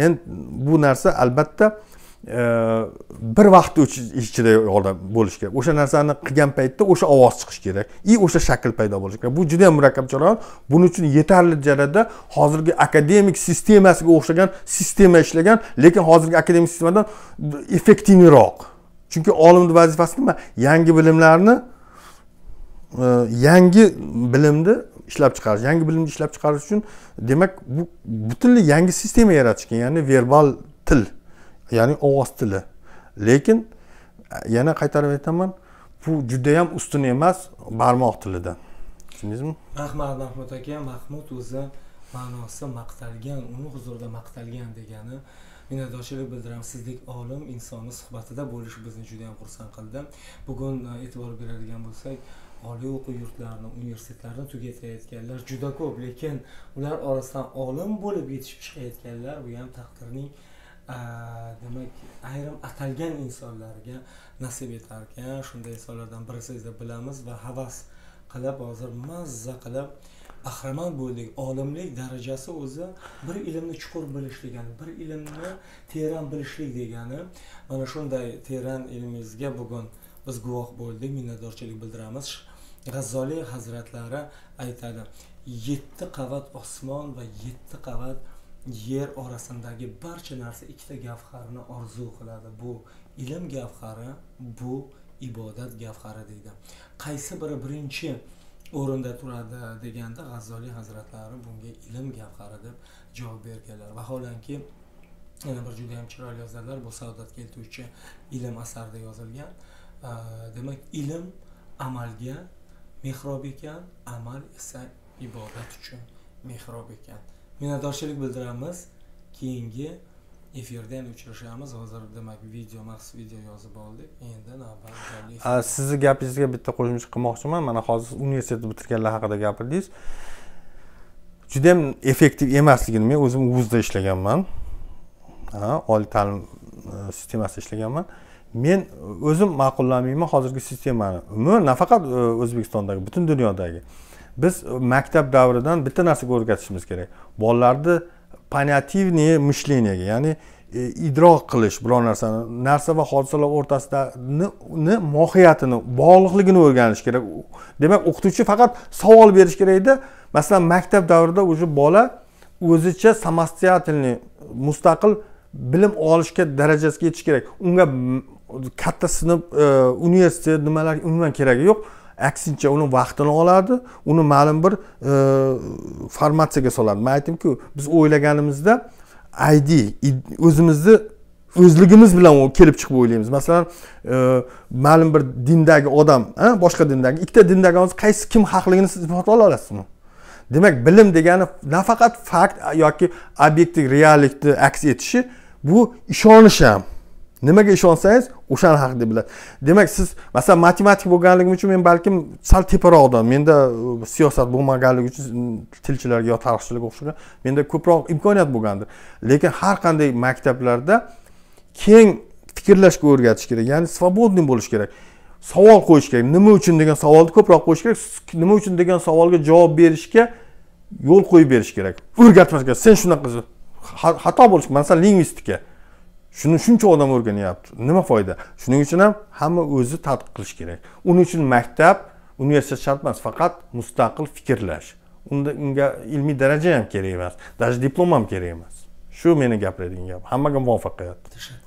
end bu narsa albatta e, bir vaqt ichida odam bo'lishi kerak o'sha narsani qilgan paytda o'sha ovoz chiqishi kerak и o'sha shakl paydo bo'lishi kerak bu juda ham murakkab jarayon buning uchun yetarli darajada hozirgi akademik sistemasiga o'xshagan sistema ishlagan lekin hozirgi akademik sistemadan effektivniroq chunki olimni vazifasi nima yangi bilimlarni yangi bilimni ishlab chiqarish yangi bilimni ishlab chiqarish uchun demak bu butunlay yangi sistema yaratishgan ya'ni verbal til ya'ni ovoz tili lekin yana qaytarib aytaman bu judayam ustun emas barmoq tilidan tushundingizmi rahmat mahmud aka mahmud o'zi ma'nosi maqtalgan uni huzurida maqtalgan degani minnatdorchilik bildiramiz sizdek olim insonni suhbatida bo'lish bizni juda yam xursand qildi bugun e, e'tibor beradigan bo'lsak oliy o'quv yurtlarini universitetlarni tugatayotganlar juda ko'p lekin ular orasidan olim bo'lib yetishib chiqayotganlar bu ham taqdirning demak ayrim atalgan insonlarga nasib etar ekan shunday insonlardan birisiz deb bilamiz va havas qilib hozir mazza qilib qahramon bo'ldik olimlik darajasi o'zi bir ilmni chuqur bilish degani bir ilmni teran bilishlik degani mana shunday teran ilmingizga bugun biz guvoh bo'ldik minnatdorchilik bildiramiz g'azzoliy hazratlari aytadi yetti qavat osmon va yetti qavat yer orasidagi barcha narsa ikkita gavharni orzu qiladi bu ilm gavhari bu ibodat gavhari deydi qaysi biri birinchi o'rinda turadi deganda g'azzoliy hazratlari bunga ilm gavhari deb javob berganlar vaholanki yana bir juda yam chiroyli yozadilar bu saodat keltiruvchi ilm asarida yozilgan demak ilm amalga mehrob ekan amal esa ibodat uchun mehrob ekan minnatdorchilik bildiramiz keyingi efirda yana uchrashamiz hozir demak video maxsus video yozib oldik endi navbat sizni gapingizga bitta qo'shimcha qilmoqchiman mana hozir universitetni bitirganlar haqida gapirdingiz judayam effektiv emasligini men o'zim vuzda ishlaganman oliy ta'lim e, sistemasida ishlaganman men o'zim ma'qullamayman hozirgi sistemani umuman nafaqat e, o'zbekistondagi butun dunyodagi biz maktab davridan bitta narsaga o'rgatishimiz kerak bolalarni понятивniy мышлениеga ya'ni e, idrok qilish biror narsani narsa va hodisalar o'rtasidani mohiyatini bog'liqligini o'rganish kerak demak o'qituvchi faqat savol berish kerakda masalan maktab davrida уже bola o'zicha самостоятельный mustaqil bilim olishga darajasiga yetish kerak unga katta sinf e, universitet nimalar umuman keragi yo'q aksincha uni vaqtini oladi uni ma'lum bir e, formatsiyaga soladi man aytdimku biz o'ylaganimizda id o'zimizni o'zligimiz bilan kelib chiqib o'ylaymiz masalan e, ma'lum bir dindagi odam boshqa dindagi ikkita dindagi odam qaysi kim haqligini siz isbotlay olasizmi demak bilim degani nafaqat fakt yoki obyektiv reallikni aks etishi bu ishonish ham nimaga ishonsangiz o'shani haqida biladi demak siz masalan matematik bo'lganligim uchun men balkim sal teparoq odam menda e, siyosat bo'lmaganligi uchun tilchilarga yo tarixchilarga o'xshagan menda ko'proq imkoniyat bo'lgandir lekin har qanday maktablarda keng fikrlashga o'rgatish kerak ya'ni свободный bo'lish kerak savol qo'yish kerak nima uchun degan savolni ko'proq qo'yish kerak nima uchun degan savolga javob berishga yo'l qo'yib berish kerak o'rgatmas kerak sen shunaqa xato bo'lishi masalan lingvistika shuni shuncha odam o'rganyapti nima foyda shuning uchun ham hamma o'zi tadqiq qilish kerak uning uchun maktab universitet shart emas faqat mustaqil fikrlash unda unga ilmiy daraja ham kerak emas даже diplom ham kerak emas shu meni gapiradigan gapim hammaga muvaffaqiyat